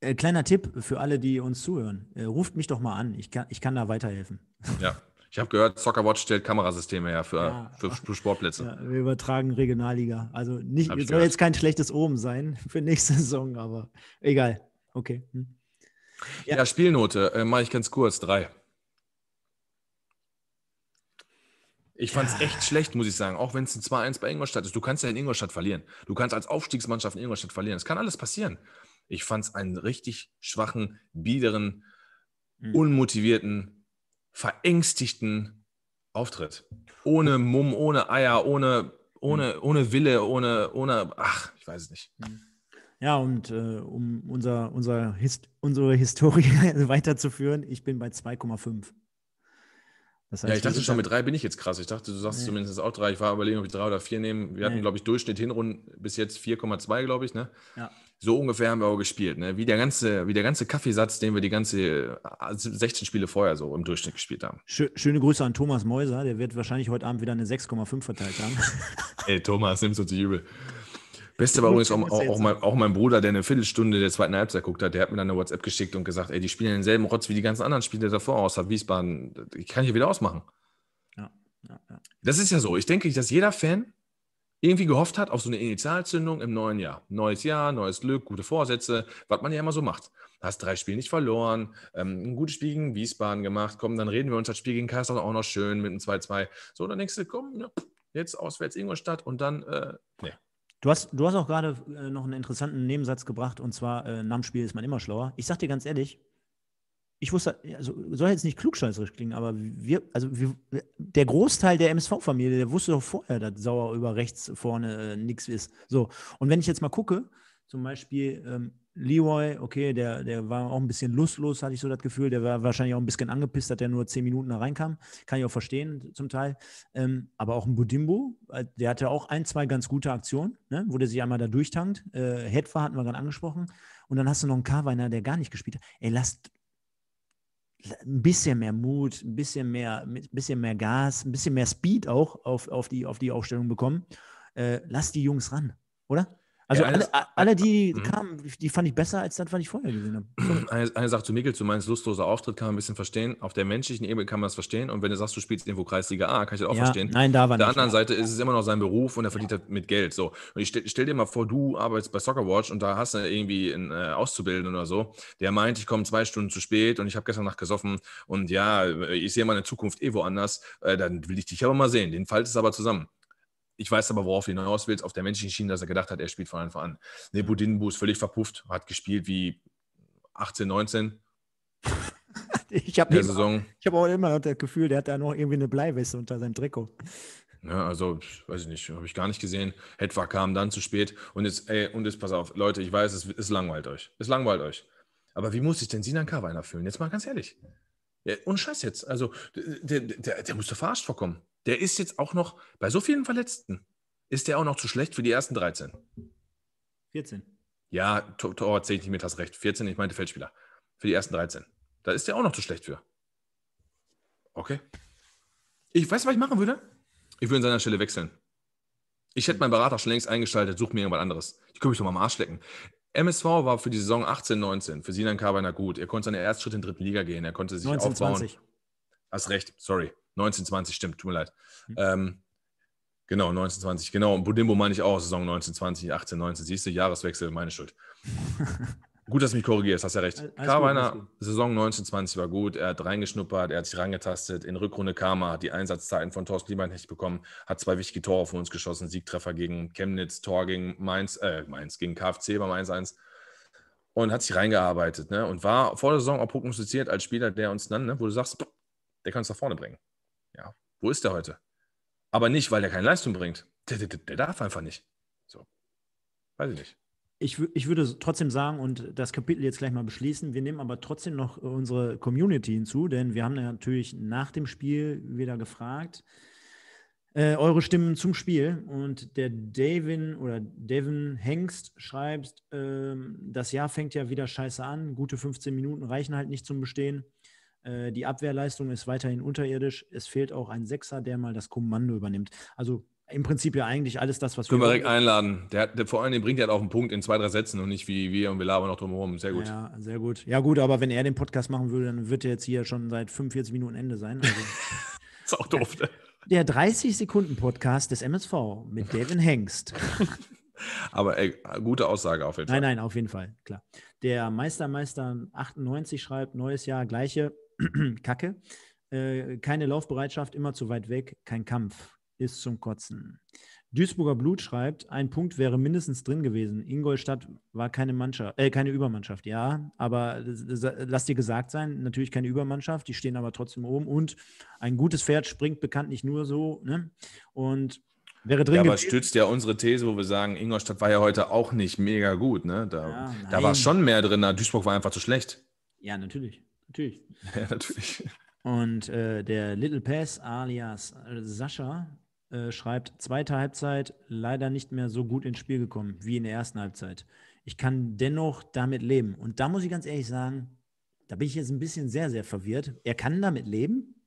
Äh, kleiner Tipp für alle, die uns zuhören. Äh, ruft mich doch mal an. Ich kann, ich kann da weiterhelfen. Ja, Ich habe gehört, Soccer Watch stellt Kamerasysteme her für, ja. für, für Sportplätze. Ja, wir übertragen Regionalliga. Also nicht, soll gehört. jetzt kein schlechtes Oben sein für nächste Saison, aber egal. Okay. Hm. Ja. ja. Spielnote äh, mache ich ganz kurz. Drei. Ich fand es echt schlecht, muss ich sagen. Auch wenn es ein 2-1 bei Ingolstadt ist. Du kannst ja in Ingolstadt verlieren. Du kannst als Aufstiegsmannschaft in Ingolstadt verlieren. Es kann alles passieren. Ich fand es einen richtig schwachen, biederen, mhm. unmotivierten verängstigten Auftritt. Ohne Mumm, ohne Eier, ohne, ohne, mhm. ohne Wille, ohne, ohne, ach, ich weiß es nicht. Mhm. Ja, und äh, um unser, unser Hist unsere Historie weiterzuführen, ich bin bei 2,5. Das heißt, ja, ich dachte schon, mit drei bin ich jetzt krass. Ich dachte, du sagst nee. zumindest auch drei. Ich war überlegen, ob ich drei oder vier nehmen. Wir nee. hatten, glaube ich, Durchschnitt Hinrunden bis jetzt 4,2, glaube ich. Ne? Ja so ungefähr haben wir auch gespielt, ne? Wie der ganze, wie der ganze Kaffeesatz, den wir die ganze 16 äh, Spiele vorher so im Durchschnitt gespielt haben. Schöne Grüße an Thomas Meuser, der wird wahrscheinlich heute Abend wieder eine 6,5 verteilt haben. Ey, Thomas, nimmst du uns übel. Beste war übrigens auch, auch, auch, mein, auch, mein, Bruder, der eine Viertelstunde der zweiten Halbzeit guckt hat, der hat mir dann eine WhatsApp geschickt und gesagt, ey, die spielen denselben Rotz wie die ganzen anderen Spiele davor aus, hat Wiesbaden, ich kann hier wieder ausmachen. Ja, ja, ja. Das ist ja so. Ich denke, dass jeder Fan irgendwie gehofft hat auf so eine Initialzündung im neuen Jahr. Neues Jahr, neues Glück, gute Vorsätze, was man ja immer so macht. Hast drei Spiele nicht verloren, ähm, ein gutes Spiel gegen Wiesbaden gemacht, komm, dann reden wir uns das Spiel gegen Kassel auch noch schön mit einem 2-2. So, dann denkst du, komm, ja, ne, jetzt auswärts Ingolstadt und dann, äh, nee. Du hast, du hast auch gerade äh, noch einen interessanten Nebensatz gebracht und zwar, äh, nach dem Spiel ist man immer schlauer. Ich sag dir ganz ehrlich, ich wusste, also soll jetzt nicht klugscheißerisch klingen, aber wir, also wir, der Großteil der MSV-Familie, der wusste doch vorher, dass sauer über rechts vorne äh, nichts ist. So. Und wenn ich jetzt mal gucke, zum Beispiel ähm, Leroy, okay, der, der war auch ein bisschen lustlos, hatte ich so das Gefühl, der war wahrscheinlich auch ein bisschen angepisst, dass der nur zehn Minuten da reinkam. Kann ich auch verstehen zum Teil. Ähm, aber auch ein Budimbo, äh, der hatte auch ein, zwei ganz gute Aktionen, ne, wo der sich einmal da durchtankt. Äh, Hetfer hatten wir gerade angesprochen. Und dann hast du noch einen Karweiner, der gar nicht gespielt hat. Ey, lasst ein bisschen mehr Mut, ein bisschen mehr, ein bisschen mehr Gas, ein bisschen mehr Speed auch auf, auf, die, auf die Aufstellung bekommen. Äh, lass die Jungs ran, oder? Also ja, alle, alle, die mhm. kamen, die fand ich besser als das, was ich vorher gesehen habe. Eine, eine Sache zu Mikkel, du meinst lustloser Auftritt, kann man ein bisschen verstehen. Auf der menschlichen Ebene kann man das verstehen. Und wenn du sagst, du spielst irgendwo Kreisliga A, kann ich das auch ja, verstehen. Nein, da war Auf der anderen Seite ist es immer noch sein Beruf und er verdient ja. mit Geld. So. Und ich stell, stell, dir mal vor, du arbeitest bei Soccerwatch und da hast du irgendwie einen äh, Auszubildenden oder so, der meint, ich komme zwei Stunden zu spät und ich habe gestern Nacht gesoffen und ja, ich sehe meine Zukunft eh woanders. Äh, dann will ich dich aber mal sehen. Den Fall ist aber zusammen. Ich weiß aber, worauf du hinaus willst, auf der menschlichen Schiene, dass er gedacht hat, er spielt von Anfang an. Nebudinbu ist völlig verpufft, hat gespielt wie 18, 19. ich habe hab auch immer noch das Gefühl, der hat da noch irgendwie eine Bleiweste unter seinem Trikot. Ja, also, weiß ich nicht, habe ich gar nicht gesehen. Hetwa kam dann zu spät. Und jetzt, ey, und jetzt pass auf, Leute, ich weiß, es, es langweilt euch. Es langweilt euch. Aber wie muss sich denn Sinan Karweiner fühlen? Jetzt mal ganz ehrlich. Ja, und Scheiß jetzt. Also, der, der, der, der muss doch verarscht vorkommen der ist jetzt auch noch, bei so vielen Verletzten, ist der auch noch zu schlecht für die ersten 13. 14. Ja, Tor zähle ich nicht mit, hast recht. 14, ich meinte Feldspieler. Für die ersten 13. Da ist der auch noch zu schlecht für. Okay. Ich weiß, was ich machen würde. Ich würde an seiner Stelle wechseln. Ich hätte meinen Berater schon längst eingeschaltet, such mir irgendwas anderes. Ich könnte mich doch mal am Arsch lecken. MSV war für die Saison 18, 19, für Sinan Kabiner gut. Er konnte seine Erstschritte in der dritten Liga gehen, er konnte sich 19, aufbauen. 20. Hast recht, sorry. 1920, stimmt, tut mir leid. Mhm. Ähm, genau, 1920, genau. Und Budimbo meine ich auch, Saison 1920, 18, 19. Siehst du, Jahreswechsel, meine Schuld. gut, dass du mich korrigierst, hast ja recht. Alles Karweiner, gut, Saison 1920 war gut, er hat reingeschnuppert, er hat sich rangetastet, in Rückrunde kam er, hat die Einsatzzeiten von Thorsten nicht bekommen, hat zwei wichtige Tore für uns geschossen, Siegtreffer gegen Chemnitz, Tor gegen Mainz, äh, Mainz, gegen KfC beim 1-1 und hat sich reingearbeitet ne? und war vor der Saison auch prognostiziert als Spieler, der uns dann, ne, wo du sagst, der kann es nach vorne bringen. Ja, wo ist der heute? Aber nicht, weil der keine Leistung bringt. Der, der, der darf einfach nicht. So. Weiß ich nicht. Ich, ich, würde trotzdem sagen und das Kapitel jetzt gleich mal beschließen. Wir nehmen aber trotzdem noch äh, unsere Community hinzu, denn wir haben natürlich nach dem Spiel wieder gefragt, äh, eure Stimmen zum Spiel. Und der Davin oder Devin Hengst schreibt, äh, das Jahr fängt ja wieder scheiße an. Gute 15 Minuten reichen halt nicht zum Bestehen. Äh, die Abwehrleistung ist weiterhin unterirdisch. Es fehlt auch ein Sechser, der mal das Kommando übernimmt. Also im Prinzip ja eigentlich alles das, was wir. Können wir direkt einladen. Der, der, vor allem bringt er halt auch einen Punkt in zwei, drei Sätzen und nicht wie wir und wir labern noch drumherum. Sehr gut. Ja, sehr gut. Ja, gut, aber wenn er den Podcast machen würde, dann wird er jetzt hier schon seit 45 Minuten Ende sein. Also, ist auch doof. Ne? Der 30-Sekunden-Podcast des MSV mit Devin Hengst. aber ey, gute Aussage auf jeden Fall. Nein, nein, auf jeden Fall, klar. Der Meistermeister 98 schreibt, neues Jahr, gleiche Kacke. Äh, keine Laufbereitschaft, immer zu weit weg, kein Kampf. Ist zum Kotzen. Duisburger Blut schreibt, ein Punkt wäre mindestens drin gewesen. Ingolstadt war keine Mannschaft, äh, keine Übermannschaft, ja, aber lass dir gesagt sein, natürlich keine Übermannschaft, die stehen aber trotzdem oben und ein gutes Pferd springt bekannt nicht nur so, ne? Und Wäre drin ja, aber stützt ja unsere These, wo wir sagen, Ingolstadt war ja heute auch nicht mega gut. Ne? Da, ja, da war schon mehr drin. Duisburg war einfach zu schlecht. Ja, natürlich. Natürlich. Ja, natürlich. Und äh, der Little Pass alias äh, Sascha äh, schreibt, zweite Halbzeit leider nicht mehr so gut ins Spiel gekommen wie in der ersten Halbzeit. Ich kann dennoch damit leben. Und da muss ich ganz ehrlich sagen, da bin ich jetzt ein bisschen sehr, sehr verwirrt. Er kann damit leben?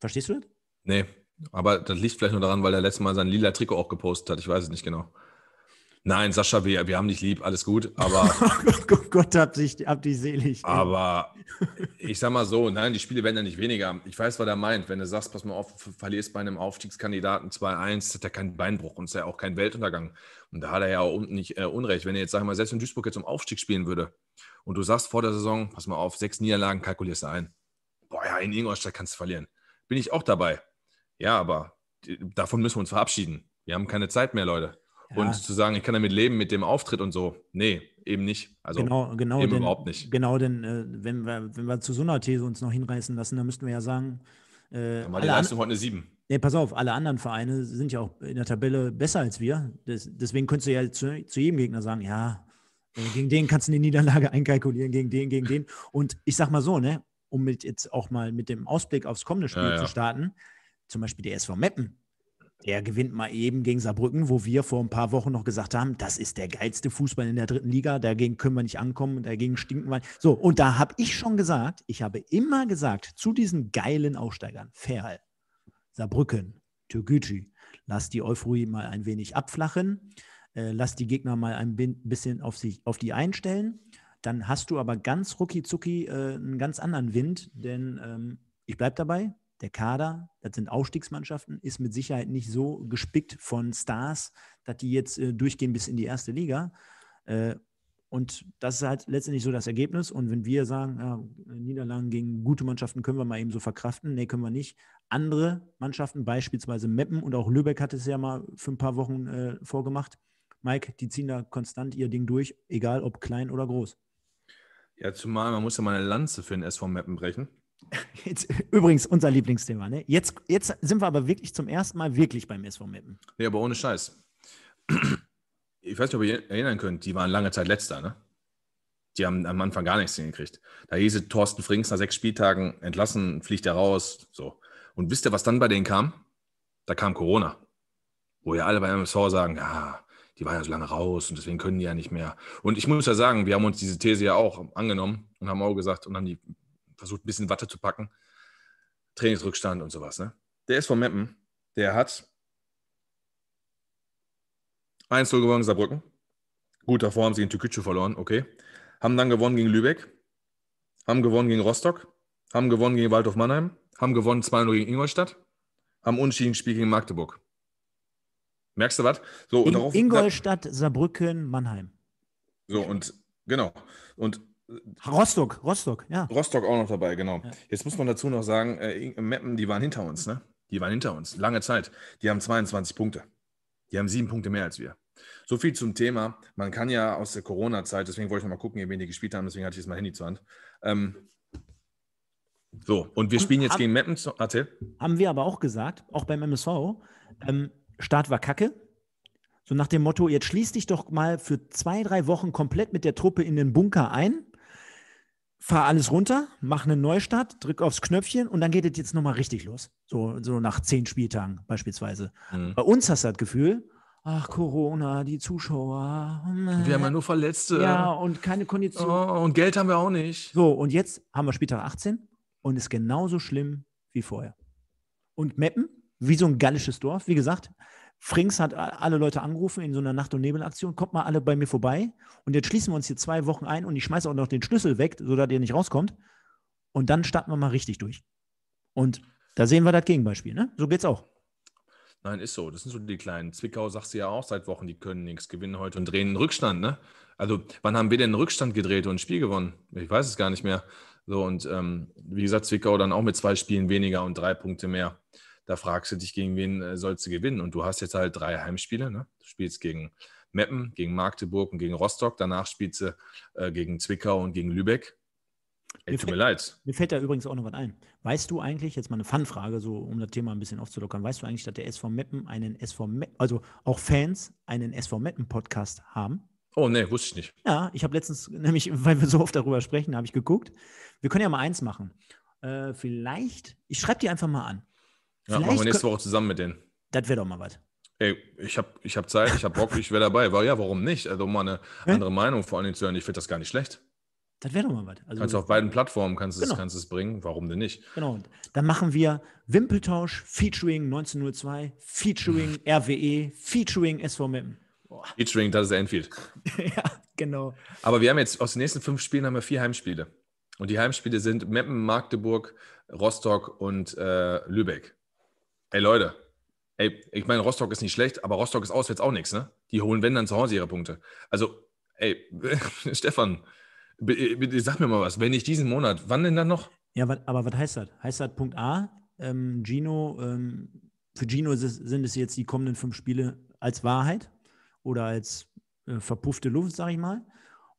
Verstehst du das? Nee, aber das liegt vielleicht nur daran, weil er letztes Mal sein lila Trikot auch gepostet hat. Ich weiß es nicht genau. Nein, Sascha, wir, wir haben dich lieb, alles gut, aber. Oh Gott hat, dich, hab dich selig. Ey. Aber ich sag mal so, nein, die Spiele werden ja nicht weniger. Ich weiß, was er meint. Wenn du sagst, pass mal auf, verlierst bei einem Aufstiegskandidaten 2-1, hat er keinen Beinbruch und ist ja auch kein Weltuntergang. Und da hat er ja auch nicht äh, Unrecht. Wenn er jetzt, sag ich mal, selbst wenn Duisburg jetzt um Aufstieg spielen würde und du sagst vor der Saison, pass mal auf, sechs Niederlagen kalkulierst du ein. Boah, ja, in Ingolstadt kannst du verlieren. Bin ich auch dabei. Ja, aber äh, davon müssen wir uns verabschieden. Wir haben keine Zeit mehr, Leute. Und zu sagen, ich kann damit leben, mit dem Auftritt und so. Nee, eben nicht. Also genau, genau eben denn, überhaupt nicht. Genau, denn äh, wenn, wir, wenn wir zu so einer These uns noch hinreißen lassen, dann müssten wir ja sagen, äh, ja, meine Leistung heute eine 7. Nee, pass auf, alle anderen Vereine sind ja auch in der Tabelle besser als wir. Das, deswegen könntest du ja zu, zu jedem Gegner sagen, ja, äh, gegen den kannst du die Niederlage einkalkulieren, gegen den, gegen den. Und ich sag mal so, ne, um mit jetzt auch mal mit dem Ausblick aufs kommende Spiel ja, ja. zu starten, zum Beispiel der SV Meppen, der gewinnt mal eben gegen Saarbrücken, wo wir vor ein paar Wochen noch gesagt haben, das ist der geilste Fußball in der dritten Liga, dagegen können wir nicht ankommen, dagegen stinken wir. So, und da habe ich schon gesagt, ich habe immer gesagt, zu diesen geilen Aufsteigern, Ferl, Saarbrücken, Türgücü, lass die Euphorie mal ein wenig abflachen, äh, lass die Gegner mal ein bisschen auf, sich, auf die einstellen, dann hast du aber ganz rucki zucki äh, einen ganz anderen Wind, denn ähm, ich bleibe dabei, der Kader, das sind Aufstiegsmannschaften, ist mit Sicherheit nicht so gespickt von Stars, dass die jetzt äh, durchgehen bis in die erste Liga. Äh, und das ist halt letztendlich so das Ergebnis. Und wenn wir sagen, ja, Niederlagen gegen gute Mannschaften können wir mal eben so verkraften, nee, können wir nicht. Andere Mannschaften, beispielsweise Meppen und auch Lübeck hat es ja mal für ein paar Wochen äh, vorgemacht. Mike, die ziehen da konstant ihr Ding durch, egal ob klein oder groß. Ja, zumal man muss ja mal eine Lanze für den SV Meppen brechen. Jetzt, übrigens unser Lieblingsthema. Ne? Jetzt, jetzt sind wir aber wirklich zum ersten Mal wirklich beim SV Meppen. Ja, aber ohne Scheiß. Ich weiß nicht, ob ihr euch erinnern könnt, die waren lange Zeit letzter, ne? Die haben am Anfang gar nichts hingekriegt. Da hieß es, Thorsten Frings nach sechs Spieltagen entlassen, fliegt er raus. So. Und wisst ihr, was dann bei denen kam? Da kam Corona. Wo ja alle bei MSV sagen, ja, die waren ja so lange raus und deswegen können die ja nicht mehr. Und ich muss ja sagen, wir haben uns diese These ja auch angenommen und haben auch gesagt und haben die versucht ein bisschen Watte zu packen. Trainingsrückstand und sowas. Ne? Der ist vom Meppen. Der hat 1-0 gewonnen Saarbrücken. Gut, davor haben sie in Tükütschü verloren, okay. Haben dann gewonnen gegen Lübeck. Haben gewonnen gegen Rostock. Haben gewonnen gegen Waldhof Mannheim. Haben gewonnen 2-0 gegen Ingolstadt. Haben unentschieden Spiel gegen Magdeburg. Merkst du was? So, in, darauf, Ingolstadt, Saarbrücken, Mannheim. So, und genau. Und Rostock, Rostock, ja. Rostock auch noch dabei, genau. Ja. Jetzt muss man dazu noch sagen, äh, Meppen, die waren hinter uns, ne? Die waren hinter uns, lange Zeit. Die haben 22 Punkte. Die haben sieben Punkte mehr als wir. So viel zum Thema. Man kann ja aus der Corona-Zeit, deswegen wollte ich noch mal gucken, wen die gespielt haben, deswegen hatte ich jetzt mein Handy zur Hand. Ähm, so, und wir hm, spielen jetzt haben, gegen Meppen. Erzähl. Haben wir aber auch gesagt, auch beim MSV, ähm, Start war kacke. So nach dem Motto, jetzt schließ dich doch mal für zwei, drei Wochen komplett mit der Truppe in den Bunker ein fahr alles runter, mach einen Neustart, drück aufs Knöpfchen und dann geht es jetzt nochmal richtig los. So, so nach zehn Spieltagen beispielsweise. Mhm. Bei uns hast du das Gefühl, ach Corona, die Zuschauer. Oh wir haben ja nur Verletzte. Ja, und keine Kondition. Oh, und Geld haben wir auch nicht. So, und jetzt haben wir Spieltag 18 und ist genauso schlimm wie vorher. Und Meppen, wie so ein gallisches Dorf, wie gesagt, Frings hat alle Leute angerufen in so einer Nacht- und Nebelaktion, kommt mal alle bei mir vorbei und jetzt schließen wir uns hier zwei Wochen ein und ich schmeiße auch noch den Schlüssel weg, sodass ihr nicht rauskommt. Und dann starten wir mal richtig durch. Und da sehen wir das Gegenbeispiel, ne? So geht's auch. Nein, ist so. Das sind so die kleinen. Zwickau sagt sie ja auch seit Wochen, die können nichts, gewinnen heute und drehen einen Rückstand, ne? Also, wann haben wir denn einen Rückstand gedreht und ein Spiel gewonnen? Ich weiß es gar nicht mehr. So, und ähm, wie gesagt, Zwickau dann auch mit zwei Spielen weniger und drei Punkte mehr da fragst du dich, gegen wen äh, sollst du gewinnen. Und du hast jetzt halt drei Heimspiele. Ne? Du spielst gegen Meppen, gegen Magdeburg und gegen Rostock. Danach spielst du äh, gegen Zwickau und gegen Lübeck. Ey, mir tut mir leid. Mir fällt da übrigens auch noch was ein. Weißt du eigentlich, jetzt mal eine Fanfrage, so um das Thema ein bisschen aufzulockern, weißt du eigentlich, dass der SV Meppen einen SV Meppen, also auch Fans einen SV Meppen-Podcast haben? Oh, nee, wusste ich nicht. Ja, ich habe letztens, nämlich, weil wir so oft darüber sprechen, habe ich geguckt. Wir können ja mal eins machen. Äh, vielleicht, ich schreibe dir einfach mal an. Ja, machen wir nächste Woche zusammen mit denen. Das wäre doch mal was. Ey, ich habe ich hab Zeit, ich habe Bock, ich wäre dabei. War ja, warum nicht? Also, um mal eine Hä? andere Meinung vor allen Dingen zu hören, ich finde das gar nicht schlecht. Das wäre doch mal was. Also, kannst du auf beiden Plattformen kannst genau. es, kannst es bringen, warum denn nicht? Genau. Und dann machen wir Wimpeltausch, Featuring 1902, Featuring RWE, Featuring SV Meppen. Featuring, das ist Enfield. ja, genau. Aber wir haben jetzt aus den nächsten fünf Spielen haben wir vier Heimspiele. Und die Heimspiele sind Meppen, Magdeburg, Rostock und äh, Lübeck. Ey Leute, ey, ich meine, Rostock ist nicht schlecht, aber Rostock ist auswärts auch nichts, ne? Die holen, wenn, dann zu Hause ihre Punkte. Also, ey, Stefan, sag mir mal was, wenn nicht diesen Monat, wann denn dann noch? Ja, aber was heißt das? Heißt das Punkt A, ähm, Gino, ähm, für Gino es, sind es jetzt die kommenden fünf Spiele als Wahrheit oder als äh, verpuffte Luft, sag ich mal?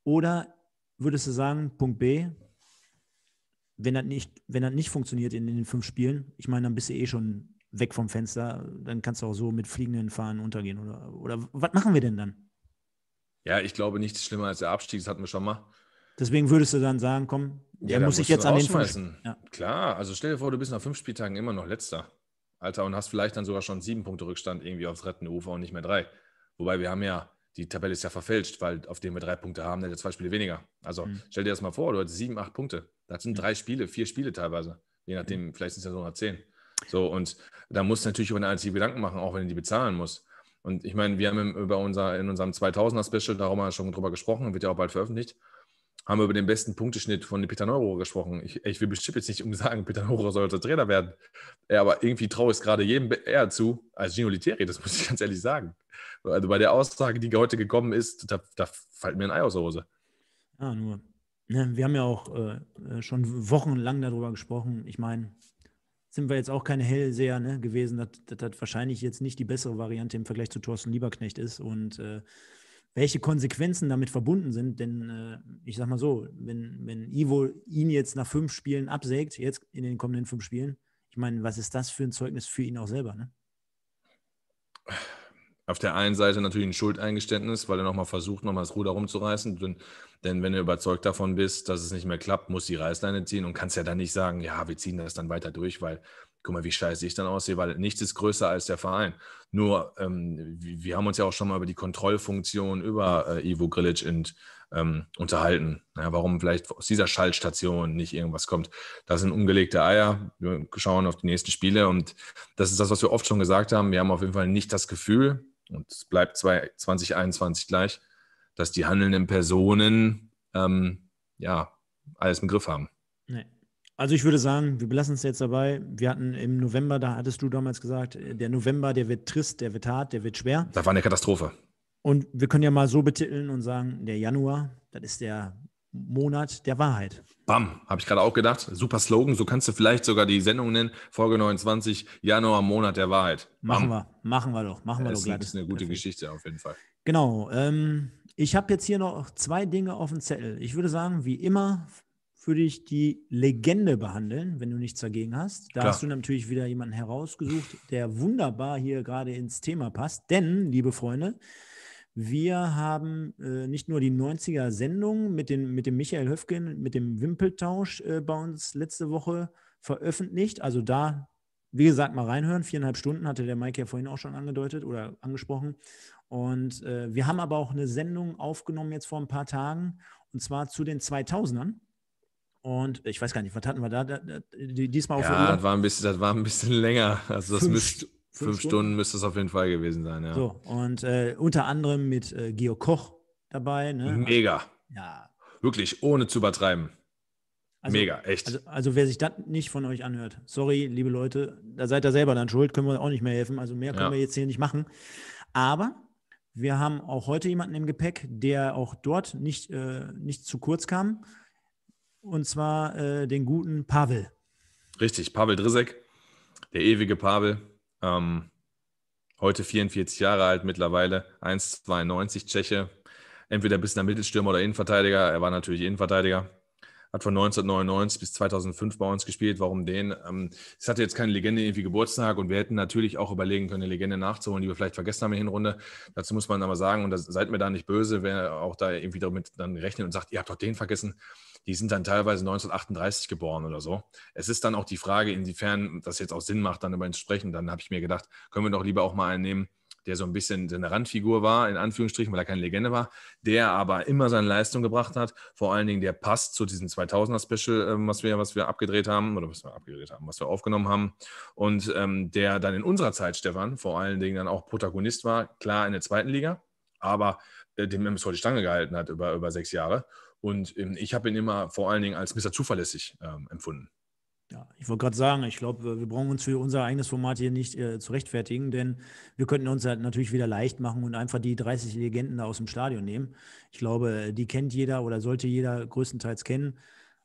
Oder würdest du sagen, Punkt B, wenn das nicht, wenn das nicht funktioniert in, in den fünf Spielen, ich meine, dann bist du eh schon weg vom Fenster, dann kannst du auch so mit fliegenden Fahnen untergehen. Oder, oder was machen wir denn dann? Ja, ich glaube, nichts schlimmer als der Abstieg, das hatten wir schon mal. Deswegen würdest du dann sagen, komm, der ja, muss sich jetzt an den fünf. Ja. Klar, also stell dir vor, du bist nach fünf Spieltagen immer noch letzter. Alter, und hast vielleicht dann sogar schon sieben Punkte Rückstand irgendwie aufs rettende Ufer und nicht mehr drei. Wobei wir haben ja, die Tabelle ist ja verfälscht, weil auf dem wir drei Punkte haben, der hat zwei Spiele weniger. Also mhm. stell dir das mal vor, du hast sieben, acht Punkte. Das sind mhm. drei Spiele, vier Spiele teilweise. Je nachdem, mhm. vielleicht sind es ja sogar zehn. So, und da muss natürlich auch eine Gedanken machen, auch wenn du die bezahlen musst. Und ich meine, wir haben über unser, in unserem 2000er-Special, da haben wir schon drüber gesprochen, wird ja auch bald veröffentlicht, haben wir über den besten Punkteschnitt von Peter Neuro gesprochen. Ich, ich will bestimmt jetzt nicht um sagen, Peter Neuro sollte Trainer werden. Ja, aber irgendwie traue ich es gerade jedem eher zu als Gino Literi, das muss ich ganz ehrlich sagen. Also bei der Aussage, die heute gekommen ist, da, da fällt mir ein Ei aus der Hose. Ja, nur. Ne, wir haben ja auch äh, äh schon wochenlang darüber gesprochen. Ich meine, sind wir jetzt auch keine Hellseher ne, gewesen, dass das wahrscheinlich jetzt nicht die bessere Variante im Vergleich zu Thorsten Lieberknecht ist und äh, welche Konsequenzen damit verbunden sind. Denn äh, ich sag mal so, wenn, wenn Ivo ihn jetzt nach fünf Spielen absägt, jetzt in den kommenden fünf Spielen, ich meine, was ist das für ein Zeugnis für ihn auch selber? Ne? auf der einen Seite natürlich ein Schuldeingeständnis, weil er nochmal versucht, nochmal das Ruder rumzureißen. Denn, denn, wenn du überzeugt davon bist, dass es nicht mehr klappt, muss die Reißleine ziehen und kannst ja dann nicht sagen, ja, wir ziehen das dann weiter durch, weil guck mal, wie scheiße ich dann aussehe, weil nichts ist größer als der Verein. Nur, ähm, wir haben uns ja auch schon mal über die Kontrollfunktion über äh, Ivo Grilic und, ähm, unterhalten. Ja, warum vielleicht aus dieser Schaltstation nicht irgendwas kommt. Das sind umgelegte Eier. Wir schauen auf die nächsten Spiele und das ist das, was wir oft schon gesagt haben. Wir haben auf jeden Fall nicht das Gefühl, und es bleibt 2021 gleich, dass die handelnden Personen ähm, ja alles im Griff haben. Nee. Also ich würde sagen, wir belassen es jetzt dabei. Wir hatten im November, da hattest du damals gesagt, äh, der November, der wird trist, der wird hart, der wird schwer. Das war eine Katastrophe. Und wir können ja mal so betiteln und sagen, der Januar, das ist der Monat der Wahrheit. Bam, habe ich gerade auch gedacht. Super Slogan, so kannst du vielleicht sogar die Sendung nennen. Folge 29, Januar, Monat der Wahrheit. Bam. Machen wir, machen wir doch, machen wir doch gleich. Das ist eine gute Perfekt. Geschichte auf jeden Fall. Genau. Ähm, ich habe jetzt hier noch zwei Dinge auf dem Zettel. Ich würde sagen, wie immer würde ich die Legende behandeln, wenn du nichts dagegen hast. Da Klar. hast du natürlich wieder jemanden herausgesucht, der wunderbar hier gerade ins Thema passt. Denn, liebe Freunde, wir haben äh, nicht nur die 90er-Sendung mit, den, mit dem Michael Höfgen, mit dem Wimpeltausch äh, bei uns letzte Woche veröffentlicht. Also da, wie gesagt, mal reinhören. Viereinhalb Stunden hatte der Mike ja vorhin auch schon angedeutet oder angesprochen. Und äh, wir haben aber auch eine Sendung aufgenommen jetzt vor ein paar Tagen und zwar zu den 2000ern. Und ich weiß gar nicht, was hatten wir da? da, da diesmal auch. Ja, das war, ein bisschen, das war ein bisschen länger. Also das müsste Fünf, Stunden? Stunden müsste es auf jeden Fall gewesen sein, ja. So, und äh, unter anderem mit äh, Georg Koch dabei. Ne? Mega. Ja. Wirklich, ohne zu übertreiben. Also, Mega, echt. Also, also wer sich das nicht von euch anhört, sorry, liebe Leute, da seid ihr selber dann schuld, können wir auch nicht mehr helfen. Also mehr können ja. wir jetzt hier nicht machen. Aber wir haben auch heute jemanden im Gepäck, der auch dort nicht, äh, nicht zu kurz kam. Und zwar äh, den guten Pavel. Richtig, Pavel Drisek, der ewige Pavel. Ähm, heute 44 Jahre alt, mittlerweile 1,92 Tscheche. Entweder bis nach Mittelstürmer oder Innenverteidiger. Er war natürlich Innenverteidiger. Hat von 1999 bis 2005 bei uns gespielt. Warum den? Ähm, es hatte jetzt keine Legende irgendwie Geburtstag und wir hätten natürlich auch überlegen können, eine Legende nachzuholen, die wir vielleicht vergessen haben in der Hinrunde. Dazu muss man aber sagen, und das, seid mir da nicht böse, wer auch da irgendwie damit dann rechnet und sagt, ihr habt doch den vergessen die sind dann teilweise 1938 geboren oder so. Es ist dann auch die Frage, inwiefern das jetzt auch Sinn macht, dann über ihn zu sprechen. Dann habe ich mir gedacht, können wir doch lieber auch mal einen nehmen, der so ein bisschen eine Randfigur war, in Anführungsstrichen, weil er keine Legende war, der aber immer seine Leistung gebracht hat. Vor allen Dingen, der passt zu diesem 2000er-Special, ähm, was, wir, was wir abgedreht haben oder was wir abgedreht haben, was wir aufgenommen haben. Und ähm, der dann in unserer Zeit, Stefan, vor allen Dingen dann auch Protagonist war, klar in der zweiten Liga, aber äh, dem MSV die Stange gehalten hat über, über sechs Jahre. Und ähm, ich habe ihn immer vor allen Dingen als Mr. Zuverlässig ähm, empfunden. Ja, ich wollte gerade sagen, ich glaube, wir brauchen uns für unser eigenes Format hier nicht äh, zu rechtfertigen, denn wir könnten uns halt natürlich wieder leicht machen und einfach die 30 Legenden da aus dem Stadion nehmen. Ich glaube, die kennt jeder oder sollte jeder größtenteils kennen.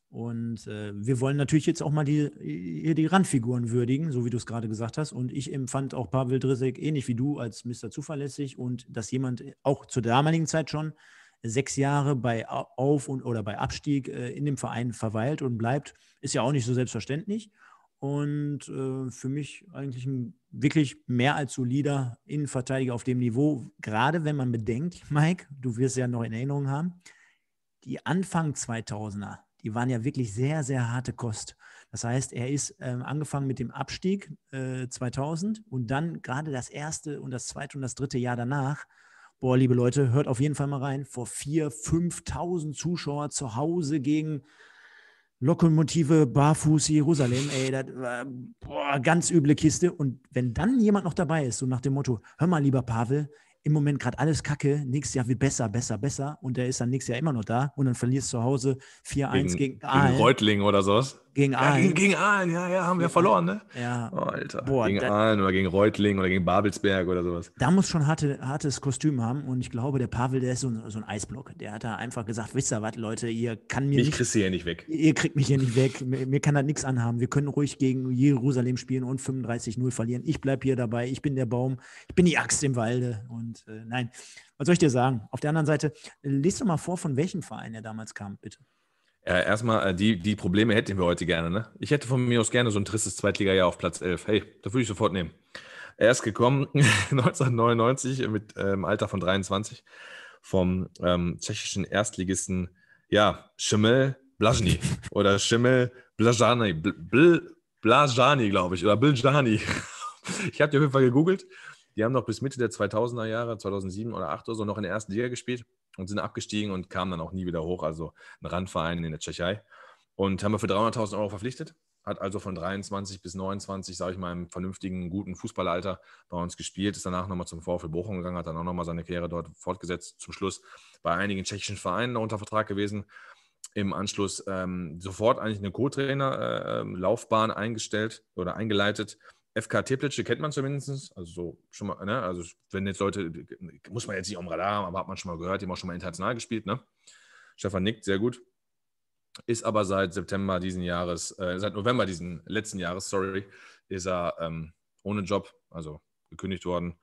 Und äh, wir wollen natürlich jetzt auch mal die, die Randfiguren würdigen, so wie du es gerade gesagt hast. Und ich empfand auch Pavel Drisek ähnlich wie du als Mr. Zuverlässig und dass jemand äh, auch zur damaligen Zeit schon sechs Jahre bei Auf- und oder bei Abstieg äh, in dem Verein verweilt und bleibt, ist ja auch nicht so selbstverständlich. Und äh, für mich eigentlich ein wirklich mehr als solider Innenverteidiger auf dem Niveau, gerade wenn man bedenkt, Mike, du wirst ja noch in Erinnerung haben, die Anfang 2000er, die waren ja wirklich sehr, sehr harte Kost. Das heißt, er ist ähm, angefangen mit dem Abstieg äh, 2000 und dann gerade das erste und das zweite und das dritte Jahr danach Boah, liebe Leute, hört auf jeden Fall mal rein. Vor 4.000, 5.000 Zuschauer zu Hause gegen Lokomotive Barfuß Jerusalem. Ey, das war boah, ganz üble Kiste. Und wenn dann jemand noch dabei ist, so nach dem Motto, hör mal, lieber Pavel, im Moment gerade alles kacke, nächstes Jahr wird besser, besser, besser und der ist dann nächstes Jahr immer noch da und dann verlierst du zu Hause 4-1 gegen, gegen, gegen Reutling oder sowas. Gegen Aalen. Ja, gegen, gegen Aalen, ja, ja, haben wir verloren, ne? Ja. Oh, Alter. Boah, gegen da, Aalen oder gegen Reutling oder gegen Babelsberg oder sowas. Da muss schon harte, hartes Kostüm haben und ich glaube, der Pavel, der ist so, so ein Eisblock. Der hat da einfach gesagt, wisst ihr was, Leute, ihr kann mir. Mich nicht, kriegst du hier nicht weg. Ihr kriegt mich hier nicht weg. Mir, mir kann da nichts anhaben. Wir können ruhig gegen Jerusalem spielen und 35-0 verlieren. Ich bleib hier dabei. Ich bin der Baum. Ich bin die Axt im Walde. Und äh, nein, was soll ich dir sagen? Auf der anderen Seite, äh, lest doch mal vor, von welchem Verein er damals kam, bitte. Ja, äh, erstmal, äh, die, die Probleme hätten wir heute gerne. Ne? Ich hätte von mir aus gerne so ein tristes Zweitliga-Jahr auf Platz 11. Hey, da würde ich sofort nehmen. Er ist gekommen 1999 mit ähm, Alter von 23 vom ähm, tschechischen Erstligisten, ja, Schimmel Blajni oder Schimmel Blajani, Bl, Bl glaube ich, oder Biljani. Ich habe die auf jeden Fall gegoogelt. Die haben noch bis Mitte der 2000er Jahre, 2007 oder 2008 oder so, noch in der ersten Liga gespielt und sind abgestiegen und kamen dann auch nie wieder hoch. Also ein Randverein in der Tschechei. Und haben wir für 300.000 Euro verpflichtet. Hat also von 23 bis 29, sage ich mal, im vernünftigen, guten Fußballalter bei uns gespielt. Ist danach nochmal zum VfL Bochum gegangen, hat dann auch nochmal seine Karriere dort fortgesetzt. Zum Schluss bei einigen tschechischen Vereinen unter Vertrag gewesen. Im Anschluss ähm, sofort eigentlich eine Co-Trainer-Laufbahn äh, ähm, eingestellt oder eingeleitet FK Teplitsche kennt man zumindest, also so schon mal, ne? Also wenn jetzt Leute, muss man jetzt nicht am Radar haben, aber hat man schon mal gehört, die haben auch schon mal international gespielt, ne? Stefan nickt, sehr gut. Ist aber seit September diesen Jahres, äh, seit November diesen letzten Jahres, sorry, ist er ähm, ohne Job, also gekündigt worden.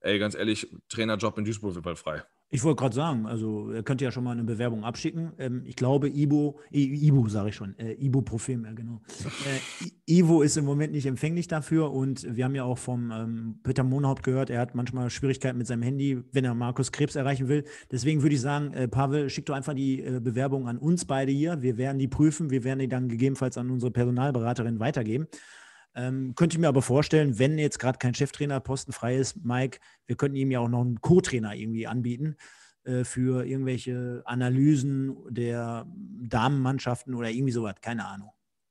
Ey, ganz ehrlich, Trainerjob in Duisburg wird bald frei. Ich wollte gerade sagen, also er könnte ja schon mal eine Bewerbung abschicken. Ähm, ich glaube, Ibo, I, Ibo sage ich schon, äh, Ibuprofen, ja genau. Äh, Ivo ist im Moment nicht empfänglich dafür und wir haben ja auch vom ähm, Peter Monhaupt gehört, er hat manchmal Schwierigkeiten mit seinem Handy, wenn er Markus Krebs erreichen will. Deswegen würde ich sagen, äh, Pavel, schick doch einfach die äh, Bewerbung an uns beide hier. Wir werden die prüfen, wir werden die dann gegebenenfalls an unsere Personalberaterin weitergeben. Ähm, könnte ich mir aber vorstellen, wenn jetzt gerade kein Cheftrainerposten frei ist, Mike, wir könnten ihm ja auch noch einen Co-Trainer irgendwie anbieten äh, für irgendwelche Analysen der Damenmannschaften oder irgendwie sowas, keine Ahnung.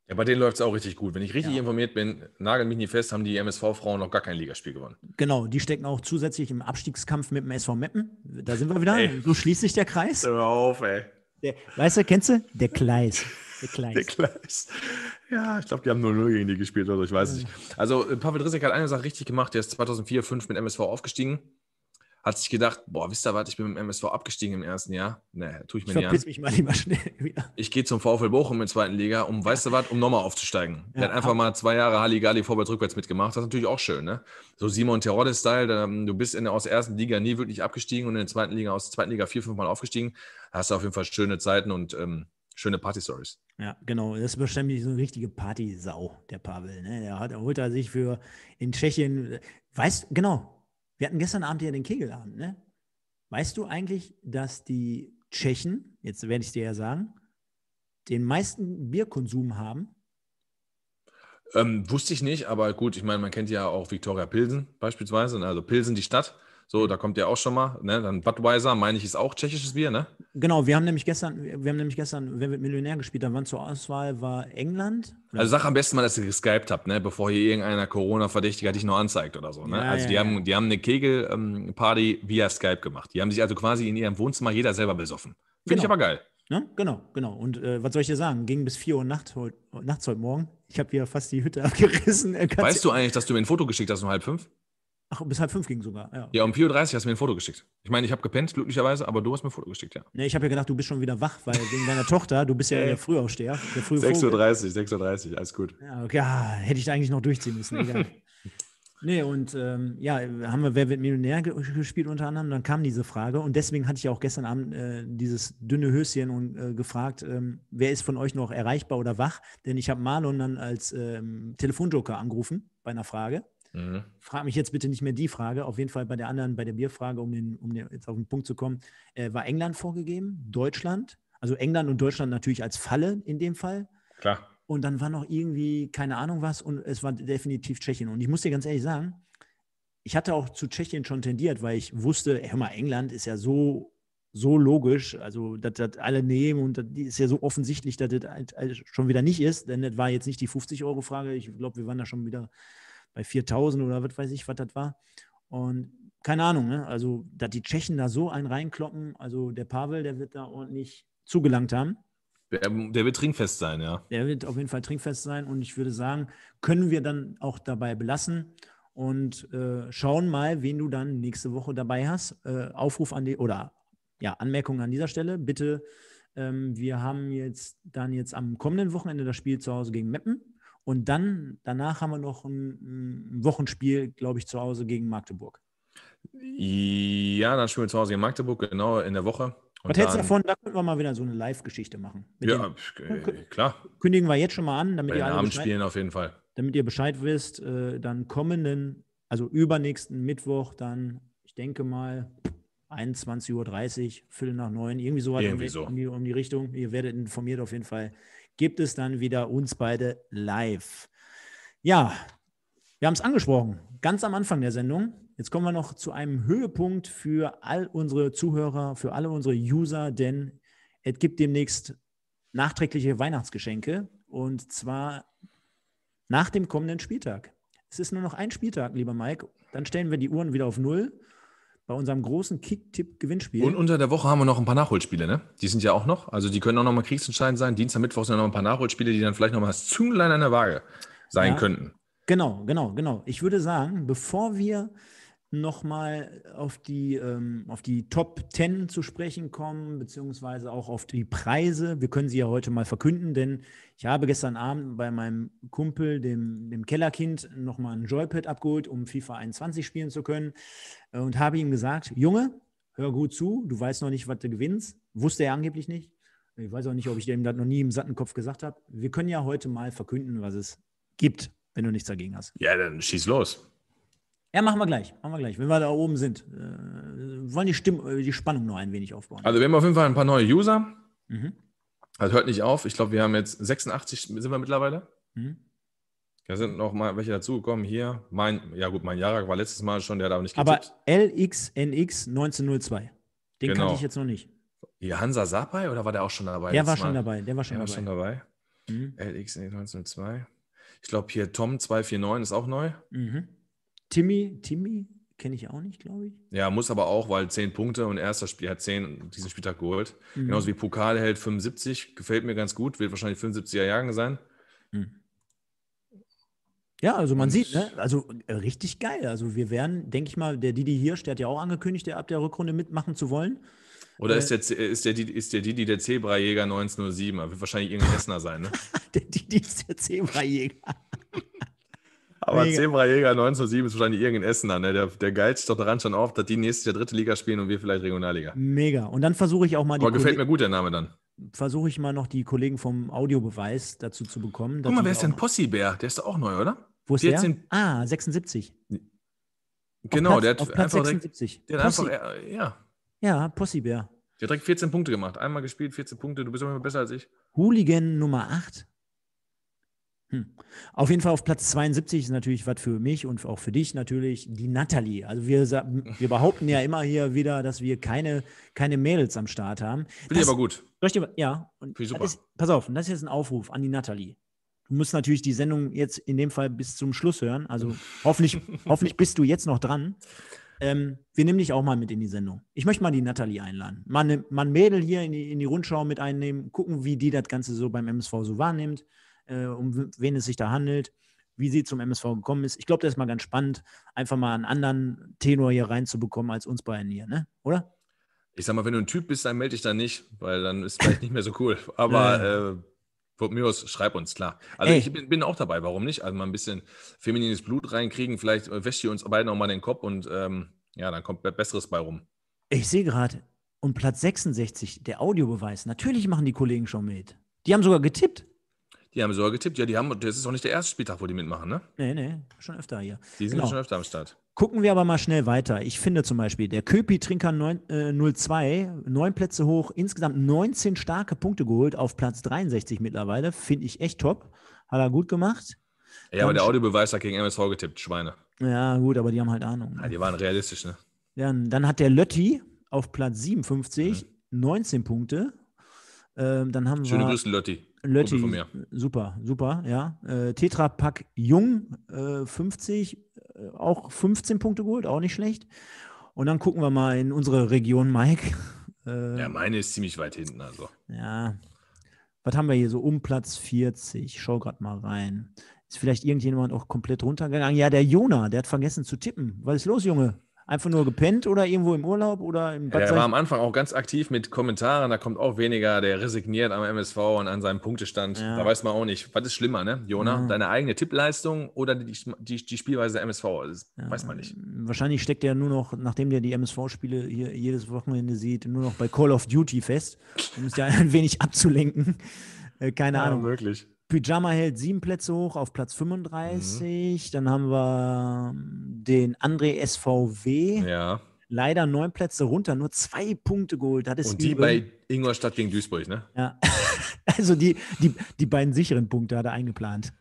Ja, bei denen läuft es auch richtig gut. Wenn ich richtig ja. informiert bin, nageln mich nicht fest, haben die MSV-Frauen noch gar kein Ligaspiel gewonnen. Genau, die stecken auch zusätzlich im Abstiegskampf mit dem SV Meppen. Da sind wir wieder. Ey. So schließt sich der Kreis. Hör auf, ey. Der, weißt du, kennst du? Der Kleis. Der Kleis. Der Kleis. Ja, ich glaube, die haben 0-0 gegen die gespielt oder so, ich weiß es mhm. nicht. Also, äh, Pavel Drizek hat eine Sache richtig gemacht. Der ist 2004, 5 mit MSV aufgestiegen. Hat sich gedacht, boah, wisst ihr was, ich bin mit dem MSV abgestiegen im ersten Jahr. Nee, tue ich mir ich nicht an. mich mal schnell wieder. Ich gehe zum VfL Bochum in der zweiten Liga, um, ja. weißt du was, um nochmal aufzusteigen. Ja. Der hat einfach mal zwei Jahre Halligalli vorwärts, rückwärts mitgemacht. Das ist natürlich auch schön, ne? So Simon Terodde-Style, ähm, du bist in aus der ersten Liga nie wirklich abgestiegen und in der zweiten Liga, aus der zweiten Liga vier, fünfmal aufgestiegen. hast du auf jeden Fall schöne Zeiten und, ähm, Schöne Party-Stories. Ja, genau. Das ist bestimmt so eine richtige Party-Sau, der Pavel. Ne? Der, hat, der holt er sich für in Tschechien. Weißt du, genau, wir hatten gestern Abend ja den Kegelabend. Ne? Weißt du eigentlich, dass die Tschechen, jetzt werde ich dir ja sagen, den meisten Bierkonsum haben? Ähm, wusste ich nicht, aber gut, ich meine, man kennt ja auch Viktoria Pilsen beispielsweise, ne? also Pilsen die Stadt. So, da kommt ja auch schon mal. Ne? Dann Budweiser, meine ich, ist auch tschechisches Bier, ne? Genau, wir haben nämlich gestern, wir haben nämlich gestern, wenn wir Millionär gespielt haben, wann zur Auswahl war England. Also sag am besten mal, dass ihr geskypt habt, ne? Bevor hier irgendeiner Corona-Verdächtiger dich noch anzeigt oder so. Ne? Ja, also ja, die, ja. Haben, die haben eine Kegel-Party via Skype gemacht. Die haben sich also quasi in ihrem Wohnzimmer jeder selber besoffen. Finde genau. ich aber geil. Ne? Genau, genau. Und äh, was soll ich dir sagen? Ging bis 4 Uhr Nacht, heut, nachts heute Morgen. Ich habe hier fast die Hütte abgerissen. Äh, weißt du eigentlich, dass du mir ein Foto geschickt hast um halb fünf? Ach, bis halb fünf ging sogar. Ja, ja um 4.30 Uhr hast du mir ein Foto geschickt. Ich meine, ich habe gepennt, glücklicherweise, aber du hast mir ein Foto geschickt, ja. Ne, ich habe ja gedacht, du bist schon wieder wach, weil wegen deiner Tochter, du bist ja der Frühaufsteher. 6.30 Uhr, 6.30 Uhr, alles gut. Ja, okay, ja, hätte ich da eigentlich noch durchziehen müssen, egal. Nee, und ähm, ja, haben wir Wer wird Millionär gespielt unter anderem, dann kam diese Frage und deswegen hatte ich auch gestern Abend äh, dieses dünne Höschen und äh, gefragt, ähm, wer ist von euch noch erreichbar oder wach? Denn ich habe Marlon dann als ähm, Telefonjoker angerufen bei einer Frage Mhm. Frag mich jetzt bitte nicht mehr die Frage. Auf jeden Fall bei der anderen, bei der Bierfrage, um, den, um den, jetzt auf den Punkt zu kommen, äh, war England vorgegeben, Deutschland. Also England und Deutschland natürlich als Falle in dem Fall. Klar. Und dann war noch irgendwie, keine Ahnung was, und es war definitiv Tschechien. Und ich muss dir ganz ehrlich sagen, ich hatte auch zu Tschechien schon tendiert, weil ich wusste, hör mal, England ist ja so so logisch, also dass das alle nehmen und das ist ja so offensichtlich, dass das halt, halt schon wieder nicht ist, denn das war jetzt nicht die 50-Euro-Frage. Ich glaube, wir waren da schon wieder bei 4000 oder was weiß ich, was das war. Und keine Ahnung, ne? also dass die Tschechen da so einen reinkloppen, also der Pavel, der wird da ordentlich zugelangt haben. Der, der, wird trinkfest sein, ja. Der wird auf jeden Fall trinkfest sein und ich würde sagen, können wir dann auch dabei belassen und äh, schauen mal, wen du dann nächste Woche dabei hast. Äh, Aufruf an die oder ja, Anmerkung an dieser Stelle. Bitte, ähm, wir haben jetzt dann jetzt am kommenden Wochenende das Spiel zu Hause gegen Meppen. Und dann, danach haben wir noch ein, ein Wochenspiel, glaube ich, zu Hause gegen Magdeburg. Ja, dann spielen wir zu Hause gegen Magdeburg, genau, in der Woche. Und Was hältst du davon? Da könnten wir mal wieder so eine Live-Geschichte machen. Mit ja, dem, äh, klar. Kündigen wir jetzt schon mal an, damit ihr alle Abend spielen auf jeden Fall. Damit ihr Bescheid wisst, äh, dann kommenden, also übernächsten Mittwoch, dann, ich denke mal, 21.30 Uhr, Viertel nach neun, irgendwie sowas irgendwie um, so. um, die, um die Richtung. Ihr werdet informiert auf jeden Fall gibt es dann wieder uns beide live. Ja, wir haben es angesprochen, ganz am Anfang der Sendung. Jetzt kommen wir noch zu einem Höhepunkt für all unsere Zuhörer, für alle unsere User, denn es gibt demnächst nachträgliche Weihnachtsgeschenke und zwar nach dem kommenden Spieltag. Es ist nur noch ein Spieltag, lieber Mike. Dann stellen wir die Uhren wieder auf Null bei unserem großen Kick-Tipp-Gewinnspiel. Und unter der Woche haben wir noch ein paar Nachholspiele, ne? Die sind ja auch noch. Also die können auch nochmal kriegsentscheidend sein. Dienstag, Mittwoch sind ja noch ein paar Nachholspiele, die dann vielleicht nochmal das Zünglein an der Waage sein ja, könnten. Genau, genau, genau. Ich würde sagen, bevor wir nochmal auf die, ähm, auf die Top 10 zu sprechen kommen, beziehungsweise auch auf die Preise. Wir können sie ja heute mal verkünden, denn ich habe gestern Abend bei meinem Kumpel, dem, dem Kellerkind, nochmal ein Joypad abgeholt, um FIFA 21 spielen zu können äh, und habe ihm gesagt, Junge, hör gut zu, du weißt noch nicht, was du gewinnst. Wusste er angeblich nicht. Ich weiß auch nicht, ob ich dem das noch nie im satten Kopf gesagt habe. Wir können ja heute mal verkünden, was es gibt, wenn du nichts dagegen hast. Ja, dann schieß los. Ja, machen wir gleich. Machen wir gleich, wenn wir da oben sind. Wir äh, wollen die, Stimm äh, die Spannung noch ein wenig aufbauen. Also wir haben auf jeden Fall ein paar neue User. Mhm. Also hört nicht auf. Ich glaube, wir haben jetzt 86 sind wir mittlerweile. Mhm. Da sind noch mal welche dazugekommen. Hier, mein, ja gut, mein Jarak war letztes Mal schon, der hat aber nicht getippt. Aber LXNX 1902. Den genau. kannte ich jetzt noch nicht. Hier Hansa Sapai oder war der auch schon dabei? Der war mal? schon dabei. Der war schon der dabei. War schon dabei. Mhm. LXNX 1902. Ich glaube, hier Tom 249 ist auch neu. Mhm. Timmy, Timmy kenne ich auch nicht, glaube ich. Ja, muss aber auch, weil 10 Punkte und erster Spiel hat 10 diesen Spieltag geholt. Mhm. Genauso wie Pokalheld 75, gefällt mir ganz gut, wird wahrscheinlich 75er Jahren sein. Mhm. Ja, also man sieht, ne? also äh, richtig geil. Also wir werden, denke ich mal, der Didi Hirsch, der hat ja auch angekündigt, der ab der Rückrunde mitmachen zu wollen. Oder äh, äh, ist, der, ist, der, ist der Didi der Zebrajäger 1907? Er wird wahrscheinlich irgendein Essener sein, ne? der Didi ist der Zebrajäger. Aber Mega. Zebrajäger 1907 ist wahrscheinlich irgendein Essener. Ne? Der, der geilt sich doch daran schon auf, dass die nächste Jahr dritte Liga spielen und wir vielleicht Regionalliga. Mega. Und dann versuche ich auch mal die. Aber gefällt Kolle mir gut der Name dann. Versuche ich mal noch die Kollegen vom Audiobeweis dazu zu bekommen. Guck mal, wer ist denn Possibär? Der ist doch auch neu, oder? Wo ist 14? der? Ah, 76. Genau, Platz, der hat einfach 76. Direkt, der Possi. hat einfach, äh, ja. Ja, Possibär. Der hat direkt 14 Punkte gemacht. Einmal gespielt, 14 Punkte. Du bist immer besser als ich. Hooligan Nummer 8. Hm. Auf jeden Fall auf Platz 72 ist natürlich was für mich und auch für dich natürlich die Natalie. Also wir, wir behaupten ja immer hier wieder, dass wir keine, keine Mädels am Start haben. Finde ich aber gut. Dir, ja, und super. Ist, pass auf, und das ist jetzt ein Aufruf an die Natalie. Du musst natürlich die Sendung jetzt in dem Fall bis zum Schluss hören. Also hoffentlich, hoffentlich bist du jetzt noch dran. Ähm, wir nehmen dich auch mal mit in die Sendung. Ich möchte mal die Natalie einladen. Mal, ne, ein Mädel hier in die, in die Rundschau mit einnehmen, gucken, wie die das Ganze so beim MSV so wahrnimmt äh, um wen es sich da handelt, wie sie zum MSV gekommen ist. Ich glaube, das ist mal ganz spannend, einfach mal einen anderen Tenor hier reinzubekommen als uns beiden hier, ne? oder? Ich sag mal, wenn du ein Typ bist, dann melde dich da nicht, weil dann ist es vielleicht nicht mehr so cool. Aber. Äh, aus, schreib uns, klar. Also Ey. ich bin, bin, auch dabei, warum nicht? Also mal ein bisschen feminines Blut reinkriegen, vielleicht äh, wäscht ihr uns beide nochmal den Kopf und ähm, ja, dann kommt Besseres bei rum. Ich sehe gerade, und Platz 66, der Audiobeweis, natürlich machen die Kollegen schon mit. Die haben sogar getippt. Die haben sogar getippt. Ja, die haben, das ist auch nicht der erste Spieltag, wo die mitmachen, ne? Nee, nee, schon öfter hier. Die sind genau. schon öfter am Start. Gucken wir aber mal schnell weiter. Ich finde zum Beispiel, der Köpi-Trinker 9, äh, 02, neun Plätze hoch, insgesamt 19 starke Punkte geholt, auf Platz 63 mittlerweile. Finde ich echt top. Hat er gut gemacht. Ja, Dann aber der Audiobeweis hat gegen MSV getippt, Schweine. Ja, gut, aber die haben halt Ahnung. Ne? Ja, die waren realistisch, ne? Dann, dann hat der Lötti auf Platz 57 mhm. 19 Punkte. Ähm, dann haben Schöne wir, Grüße, Lötti. Lötti, super, super, ja. Äh, Tetra Pack Jung, äh, 50, äh, auch 15 Punkte geholt, auch nicht schlecht. Und dann gucken wir mal in unsere Region, Mike. Äh, ja, meine ist ziemlich weit hinten, also. Ja. Was haben wir hier so um Platz 40? Schau gerade mal rein. Ist vielleicht irgendjemand auch komplett runtergegangen? Ja, der Jona, der hat vergessen zu tippen. Was ist los, Junge? Einfach nur gepennt oder irgendwo im Urlaub oder im Bad? Ja, er war am Anfang auch ganz aktiv mit Kommentaren, da kommt auch weniger, der resigniert am MSV und an seinem Punktestand. Ja. Da weiß man auch nicht, was ist schlimmer, ne, Jona? Ja. Deine eigene Tippleistung oder die, die, die Spielweise der MSV? Das weiß man nicht. Wahrscheinlich steckt er nur noch, nachdem der die MSV-Spiele hier jedes Wochenende sieht, nur noch bei Call of Duty fest, um es ja ein wenig abzulenken. Äh, keine Ahnung. Möglich. Pyjama hält sieben Plätze hoch auf Platz 35. Mhm. Dann haben wir ähm, den André SVW. Ja. Leider neun Plätze runter, nur zwei Punkte geholt. Das Und die übel. bei Ingolstadt gegen Duisburg, ne? Ja. Also die, die, die beiden sicheren Punkte hat er eingeplant.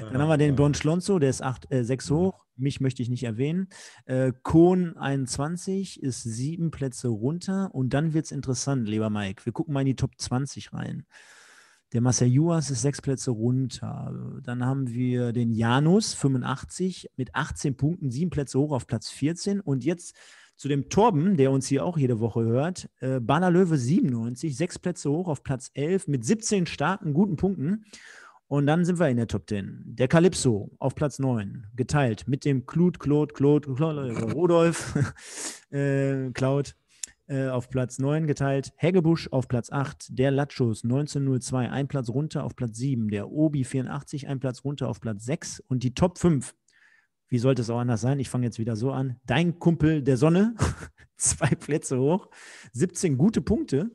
Dann haben wir den Bon Schlonzo, der ist acht, äh, sechs mhm. hoch. Mich möchte ich nicht erwähnen. Äh, Kohn 21 ist sieben Plätze runter. Und dann wird es interessant, lieber Mike. Wir gucken mal in die Top 20 rein. Der Marcel Juas ist sechs Plätze runter. Dann haben wir den Janus, 85, mit 18 Punkten, sieben Plätze hoch auf Platz 14. Und jetzt zu dem Torben, der uns hier auch jede Woche hört. Äh, Baller Löwe 97, sechs Plätze hoch auf Platz 11 mit 17 starken, guten Punkten. Und dann sind wir in der Top 10. Der Calypso auf Platz 9, geteilt mit dem Clut, Claude, Claude, Claude Rudolf, äh, Cloud äh, auf Platz 9 geteilt. Hegebusch auf Platz 8, der Latschus 1902, ein Platz runter auf Platz 7, der Obi 84, ein Platz runter auf Platz 6 und die Top 5. Wie sollte es auch anders sein? Ich fange jetzt wieder so an. Dein Kumpel der Sonne, zwei Plätze hoch, 17 gute Punkte,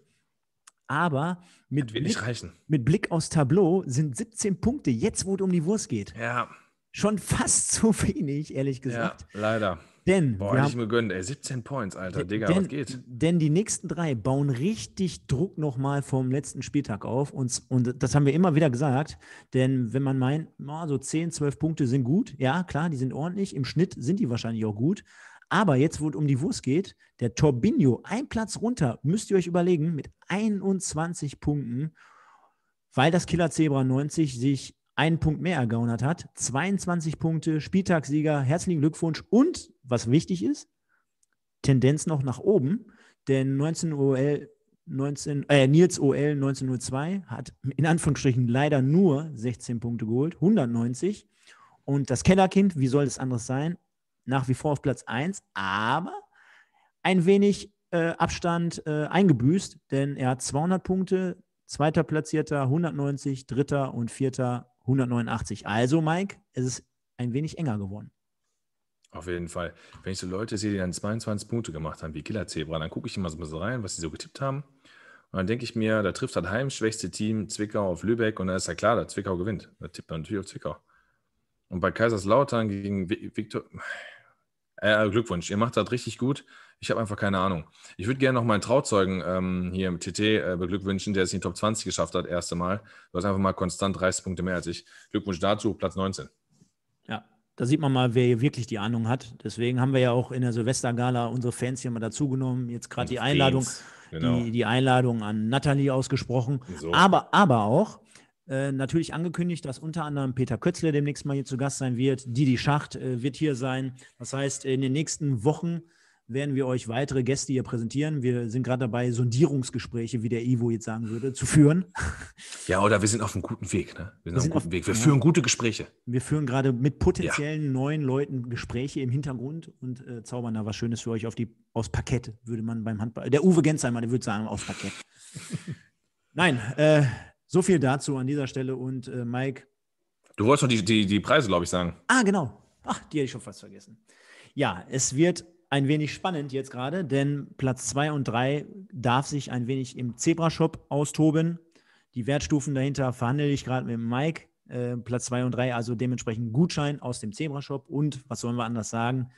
aber mit Blick, mit Blick aufs Tableau sind 17 Punkte jetzt, wo es um die Wurst geht. Ja. Schon fast zu wenig, ehrlich gesagt. Ja, leider. Denn. Boah, wir haben, ich mir gönnt, ey. 17 Points, Alter. Digga, was geht? Denn die nächsten drei bauen richtig Druck nochmal vom letzten Spieltag auf. Und, und das haben wir immer wieder gesagt. Denn wenn man meint, oh, so 10, 12 Punkte sind gut, ja, klar, die sind ordentlich. Im Schnitt sind die wahrscheinlich auch gut. Aber jetzt, wo es um die Wurst geht, der Torbinho, ein Platz runter, müsst ihr euch überlegen, mit 21 Punkten, weil das Killer Zebra 90 sich einen Punkt mehr ergaunert hat. 22 Punkte, Spieltagssieger, herzlichen Glückwunsch und, was wichtig ist, Tendenz noch nach oben, denn 19 OL 19, äh, Nils OL 1902 hat in Anführungsstrichen leider nur 16 Punkte geholt, 190. Und das Kellerkind, wie soll es anders sein, nach wie vor auf Platz 1, aber ein wenig äh, Abstand äh, eingebüßt, denn er hat 200 Punkte, zweiter Platzierter 190, dritter und vierter 189. Also, Mike, es ist ein wenig enger geworden. Auf jeden Fall. Wenn ich so Leute sehe, die dann 22 Punkte gemacht haben, wie Killer Zebra, dann gucke ich immer so ein bisschen rein, was sie so getippt haben. Und dann denke ich mir, da trifft das heimschwächste Team Zwickau auf Lübeck und dann ist ja klar, dass Zwickau gewinnt. Da tippt man natürlich auf Zwickau. Und bei Kaiserslautern gegen Viktor, äh, äh, Glückwunsch, ihr macht das richtig gut. Ich habe einfach keine Ahnung. Ich würde gerne noch meinen Trauzeugen ähm, hier im TT äh, beglückwünschen, der es in den Top 20 geschafft hat, erste Mal. Du hast einfach mal konstant 30 Punkte mehr als ich. Glückwunsch dazu, Platz 19. Ja, da sieht man mal, wer hier wirklich die Ahnung hat. Deswegen haben wir ja auch in der Silvestergala unsere Fans hier mal dazugenommen. Jetzt gerade die Einladung, genau. die, die, Einladung an Nathalie ausgesprochen. So. Aber, aber auch, äh, natürlich angekündigt, dass unter anderem Peter Kötzle demnächst mal hier zu Gast sein wird. Didi Schacht äh, wird hier sein. Das heißt, in den nächsten Wochen werden wir euch weitere Gäste hier präsentieren. Wir sind gerade dabei, Sondierungsgespräche, wie der Ivo jetzt sagen würde, zu führen. Ja, oder wir sind auf einem guten Weg. Ne? Wir sind, wir auf einem guten auf, Weg. Wir ja. führen gute Gespräche. Wir führen gerade mit potenziellen ja. neuen Leuten Gespräche im Hintergrund und äh, zaubern da was Schönes für euch auf die, aufs Parkett, würde man beim Handball. Der Uwe Gensheimer, der würde sagen, aufs Parkett. Nein, äh, so viel dazu an dieser Stelle und äh, Mike. Du wolltest noch die, die, die Preise, glaube ich, sagen. Ah, genau. Ach, die hätte ich schon fast vergessen. Ja, es wird ein wenig spannend jetzt gerade, denn Platz 2 und 3 darf sich ein wenig im Zebra-Shop austoben. Die Wertstufen dahinter verhandle ich gerade mit Mike. Äh, Platz 2 und 3, also dementsprechend Gutschein aus dem Zebra-Shop. Und was sollen wir anders sagen?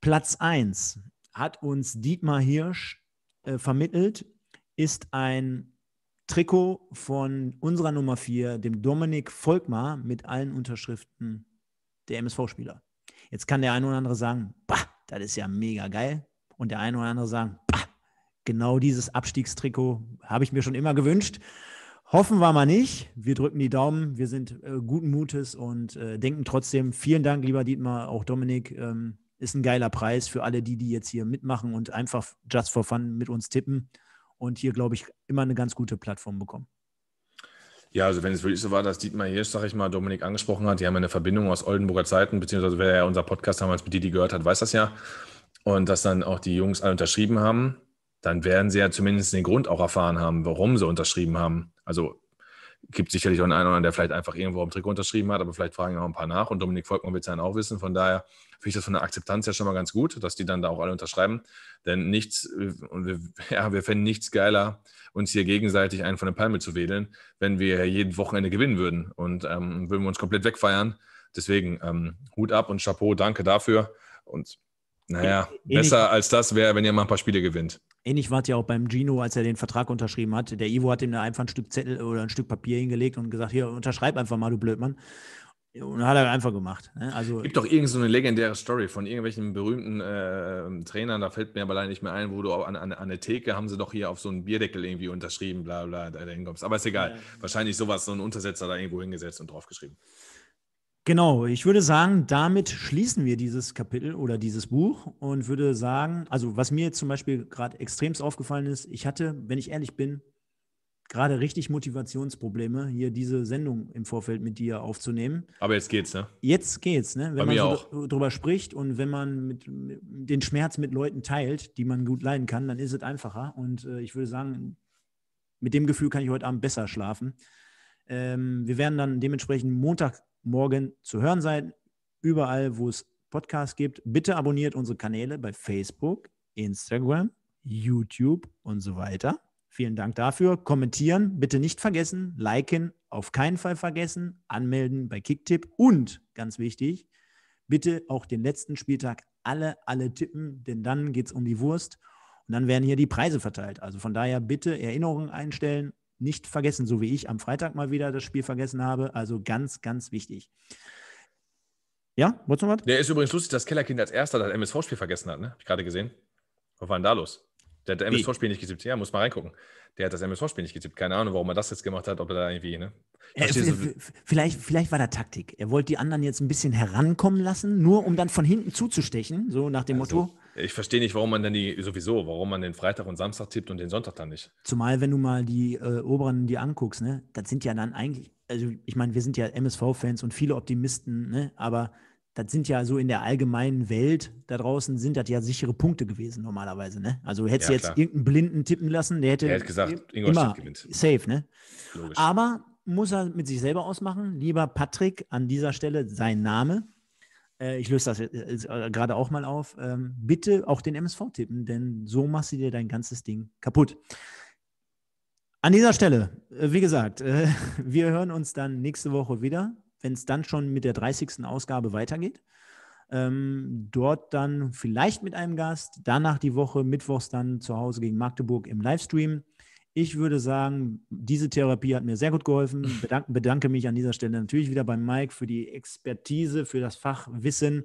Platz 1 hat uns Dietmar Hirsch äh, vermittelt, ist ein Trikot von unserer Nummer 4, dem Dominik Volkmar, mit allen Unterschriften der MSV-Spieler. Jetzt kann der eine oder andere sagen, bah, das ist ja mega geil. Und der eine oder andere sagen, bah, genau dieses Abstiegstrikot habe ich mir schon immer gewünscht. Hoffen wir mal nicht. Wir drücken die Daumen. Wir sind äh, guten Mutes und äh, denken trotzdem, vielen Dank, lieber Dietmar, auch Dominik. Ähm, ist ein geiler Preis für alle die, die jetzt hier mitmachen und einfach just for fun mit uns tippen und hier, glaube ich, immer eine ganz gute Plattform bekommen. Ja, also wenn es wirklich so war, dass Dietmar Hirsch, sag ich mal, Dominik angesprochen hat, die haben eine Verbindung aus Oldenburger Zeiten, beziehungsweise wer ja unser Podcast damals mit Didi gehört hat, weiß das ja. Und dass dann auch die Jungs alle unterschrieben haben, dann werden sie ja zumindest den Grund auch erfahren haben, warum sie unterschrieben haben. Also gibt sicherlich auch einen oder anderen, der vielleicht einfach irgendwo am Trikot unterschrieben hat, aber vielleicht fragen auch ein paar nach und Dominik Volkmann wird es dann auch wissen. Von daher finde ich das von der Akzeptanz ja schon mal ganz gut, dass die dann da auch alle unterschreiben. Denn nichts, äh, und wir, ja, wir fänden nichts geiler, uns hier gegenseitig einen von der Palme zu wedeln, wenn wir jeden Wochenende gewinnen würden und ähm, würden wir uns komplett wegfeiern. Deswegen ähm, Hut ab und Chapeau, danke dafür. Und naja, ähnlich, besser als das wäre, wenn ihr mal ein paar Spiele gewinnt. Ähnlich war es ja auch beim Gino, als er den Vertrag unterschrieben hat. Der Ivo hat ihm einfach ein Stück Zettel oder ein Stück Papier hingelegt und gesagt: Hier, unterschreib einfach mal, du Blödmann. Und hat er einfach gemacht. Ne? Also, Gibt doch irgendeine so legendäre Story von irgendwelchen berühmten äh, Trainern, da fällt mir aber leider nicht mehr ein, wo du an, an, an der Theke haben sie doch hier auf so einen Bierdeckel irgendwie unterschrieben, bla bla, da hinkommst. Aber ist egal. Ja. Wahrscheinlich sowas, so ein Untersetzer da irgendwo hingesetzt und draufgeschrieben. Genau, ich würde sagen, damit schließen wir dieses Kapitel oder dieses Buch und würde sagen, also was mir jetzt zum Beispiel gerade extremst aufgefallen ist, ich hatte, wenn ich ehrlich bin, gerade richtig Motivationsprobleme, hier diese Sendung im Vorfeld mit dir aufzunehmen. Aber jetzt geht's, ne? Jetzt geht's, ne? Wenn Bei man so auch. drüber spricht und wenn man mit, mit den Schmerz mit Leuten teilt, die man gut leiden kann, dann ist es einfacher. Und äh, ich würde sagen, mit dem Gefühl kann ich heute Abend besser schlafen. Ähm, wir werden dann dementsprechend Montagmorgen zu hören sein, überall, wo es Podcasts gibt. Bitte abonniert unsere Kanäle bei Facebook, Instagram, YouTube und so weiter. Vielen Dank dafür. Kommentieren bitte nicht vergessen. Liken auf keinen Fall vergessen. Anmelden bei Kicktip. Und ganz wichtig, bitte auch den letzten Spieltag alle, alle tippen, denn dann geht es um die Wurst. Und dann werden hier die Preise verteilt. Also von daher bitte Erinnerungen einstellen. Nicht vergessen, so wie ich am Freitag mal wieder das Spiel vergessen habe. Also ganz, ganz wichtig. Ja, wolltest du was? Der ist übrigens lustig, dass Kellerkind als erster das MSV-Spiel vergessen hat, ne? Habe ich gerade gesehen. Was war denn da los? Der hat das MSV-Spiel nicht getippt. Ja, muss mal reingucken. Der hat das MSV-Spiel nicht getippt. Keine Ahnung, warum er das jetzt gemacht hat, ob er da irgendwie, ne? Ja, vielleicht, vielleicht war da Taktik. Er wollte die anderen jetzt ein bisschen herankommen lassen, nur um dann von hinten zuzustechen, so nach dem also, Motto. Ich verstehe nicht, warum man denn die, sowieso, warum man den Freitag und Samstag tippt und den Sonntag dann nicht. Zumal, wenn du mal die äh, Oberen dir anguckst, ne, das sind ja dann eigentlich, also ich meine, wir sind ja MSV-Fans und viele Optimisten, ne, aber das sind ja so in der allgemeinen Welt da draußen sind das ja sichere Punkte gewesen normalerweise, ne? Also hättest ja, du jetzt klar. irgendeinen Blinden tippen lassen, der hätte, der hätte gesagt, Ingolstadt gewinnt. Safe, ne? Logisch. Aber muss er mit sich selber ausmachen. Lieber Patrick, an dieser Stelle sein Name. Äh, ich löse das jetzt, äh, äh, gerade auch mal auf. Ähm, bitte auch den MSV tippen, denn so machst du dir dein ganzes Ding kaputt. An dieser Stelle, wie gesagt, wir hören uns dann nächste Woche wieder wenn es dann schon mit der 30. Ausgabe weitergeht. Ähm, dort dann vielleicht mit einem Gast, danach die Woche, mittwochs dann zu Hause gegen Magdeburg im Livestream. Ich würde sagen, diese Therapie hat mir sehr gut geholfen. Bedank, bedanke mich an dieser Stelle natürlich wieder beim Mike für die Expertise, für das Fachwissen.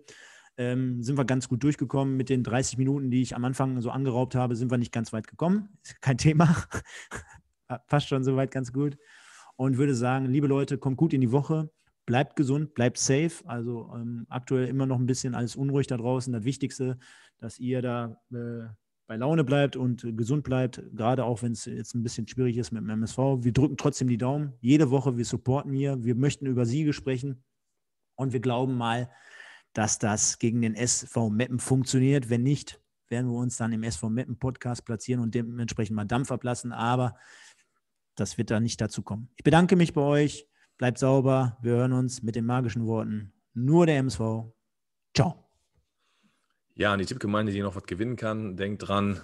Ähm, sind wir ganz gut durchgekommen. Mit den 30 Minuten, die ich am Anfang so angeraubt habe, sind wir nicht ganz weit gekommen. Kein Thema. Passt schon soweit ganz gut. Und würde sagen, liebe Leute, kommt gut in die Woche bleibt gesund, bleibt safe. Also ähm, aktuell immer noch ein bisschen alles unruhig da draußen. Das Wichtigste, dass ihr da äh, bei Laune bleibt und gesund bleibt, gerade auch wenn es jetzt ein bisschen schwierig ist mit dem MSV. Wir drücken trotzdem die Daumen. Jede Woche, wir supporten hier. Wir möchten über Siege sprechen und wir glauben mal, dass das gegen den SV Meppen funktioniert. Wenn nicht, werden wir uns dann im SV Meppen Podcast platzieren und dementsprechend mal Dampf ablassen. Aber das wird da nicht dazu kommen. Ich bedanke mich bei euch. Bleibt sauber. Wir hören uns mit den magischen Worten. Nur der MSV. Ciao. Ja, an die Tippgemeinde, die noch was gewinnen kann, denkt dran,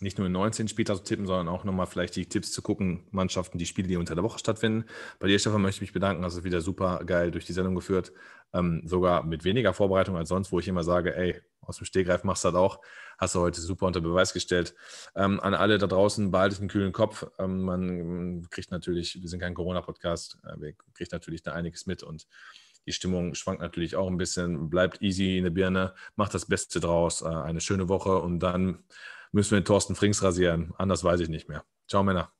nicht nur in 19. Spieltag zu tippen, sondern auch nochmal vielleicht die Tipps zu gucken, Mannschaften, die Spiele, die unter der Woche stattfinden. Bei dir, Stefan, möchte ich mich bedanken. Also wieder super geil durch die Sendung geführt. Ähm, sogar mit weniger Vorbereitung als sonst, wo ich immer sage, ey, aus dem Stehgreif machst du das auch. Hast du heute super unter Beweis gestellt. Ähm, an alle da draußen, behaltet einen kühlen Kopf. Ähm, man kriegt natürlich, wir sind kein Corona-Podcast, äh, wir kriegt natürlich da einiges mit und die Stimmung schwankt natürlich auch ein bisschen. Bleibt easy in der Birne, macht das Beste draus. Äh, eine schöne Woche und dann müssen wir den Thorsten Frings rasieren. Anders weiß ich nicht mehr. Ciao, Männer.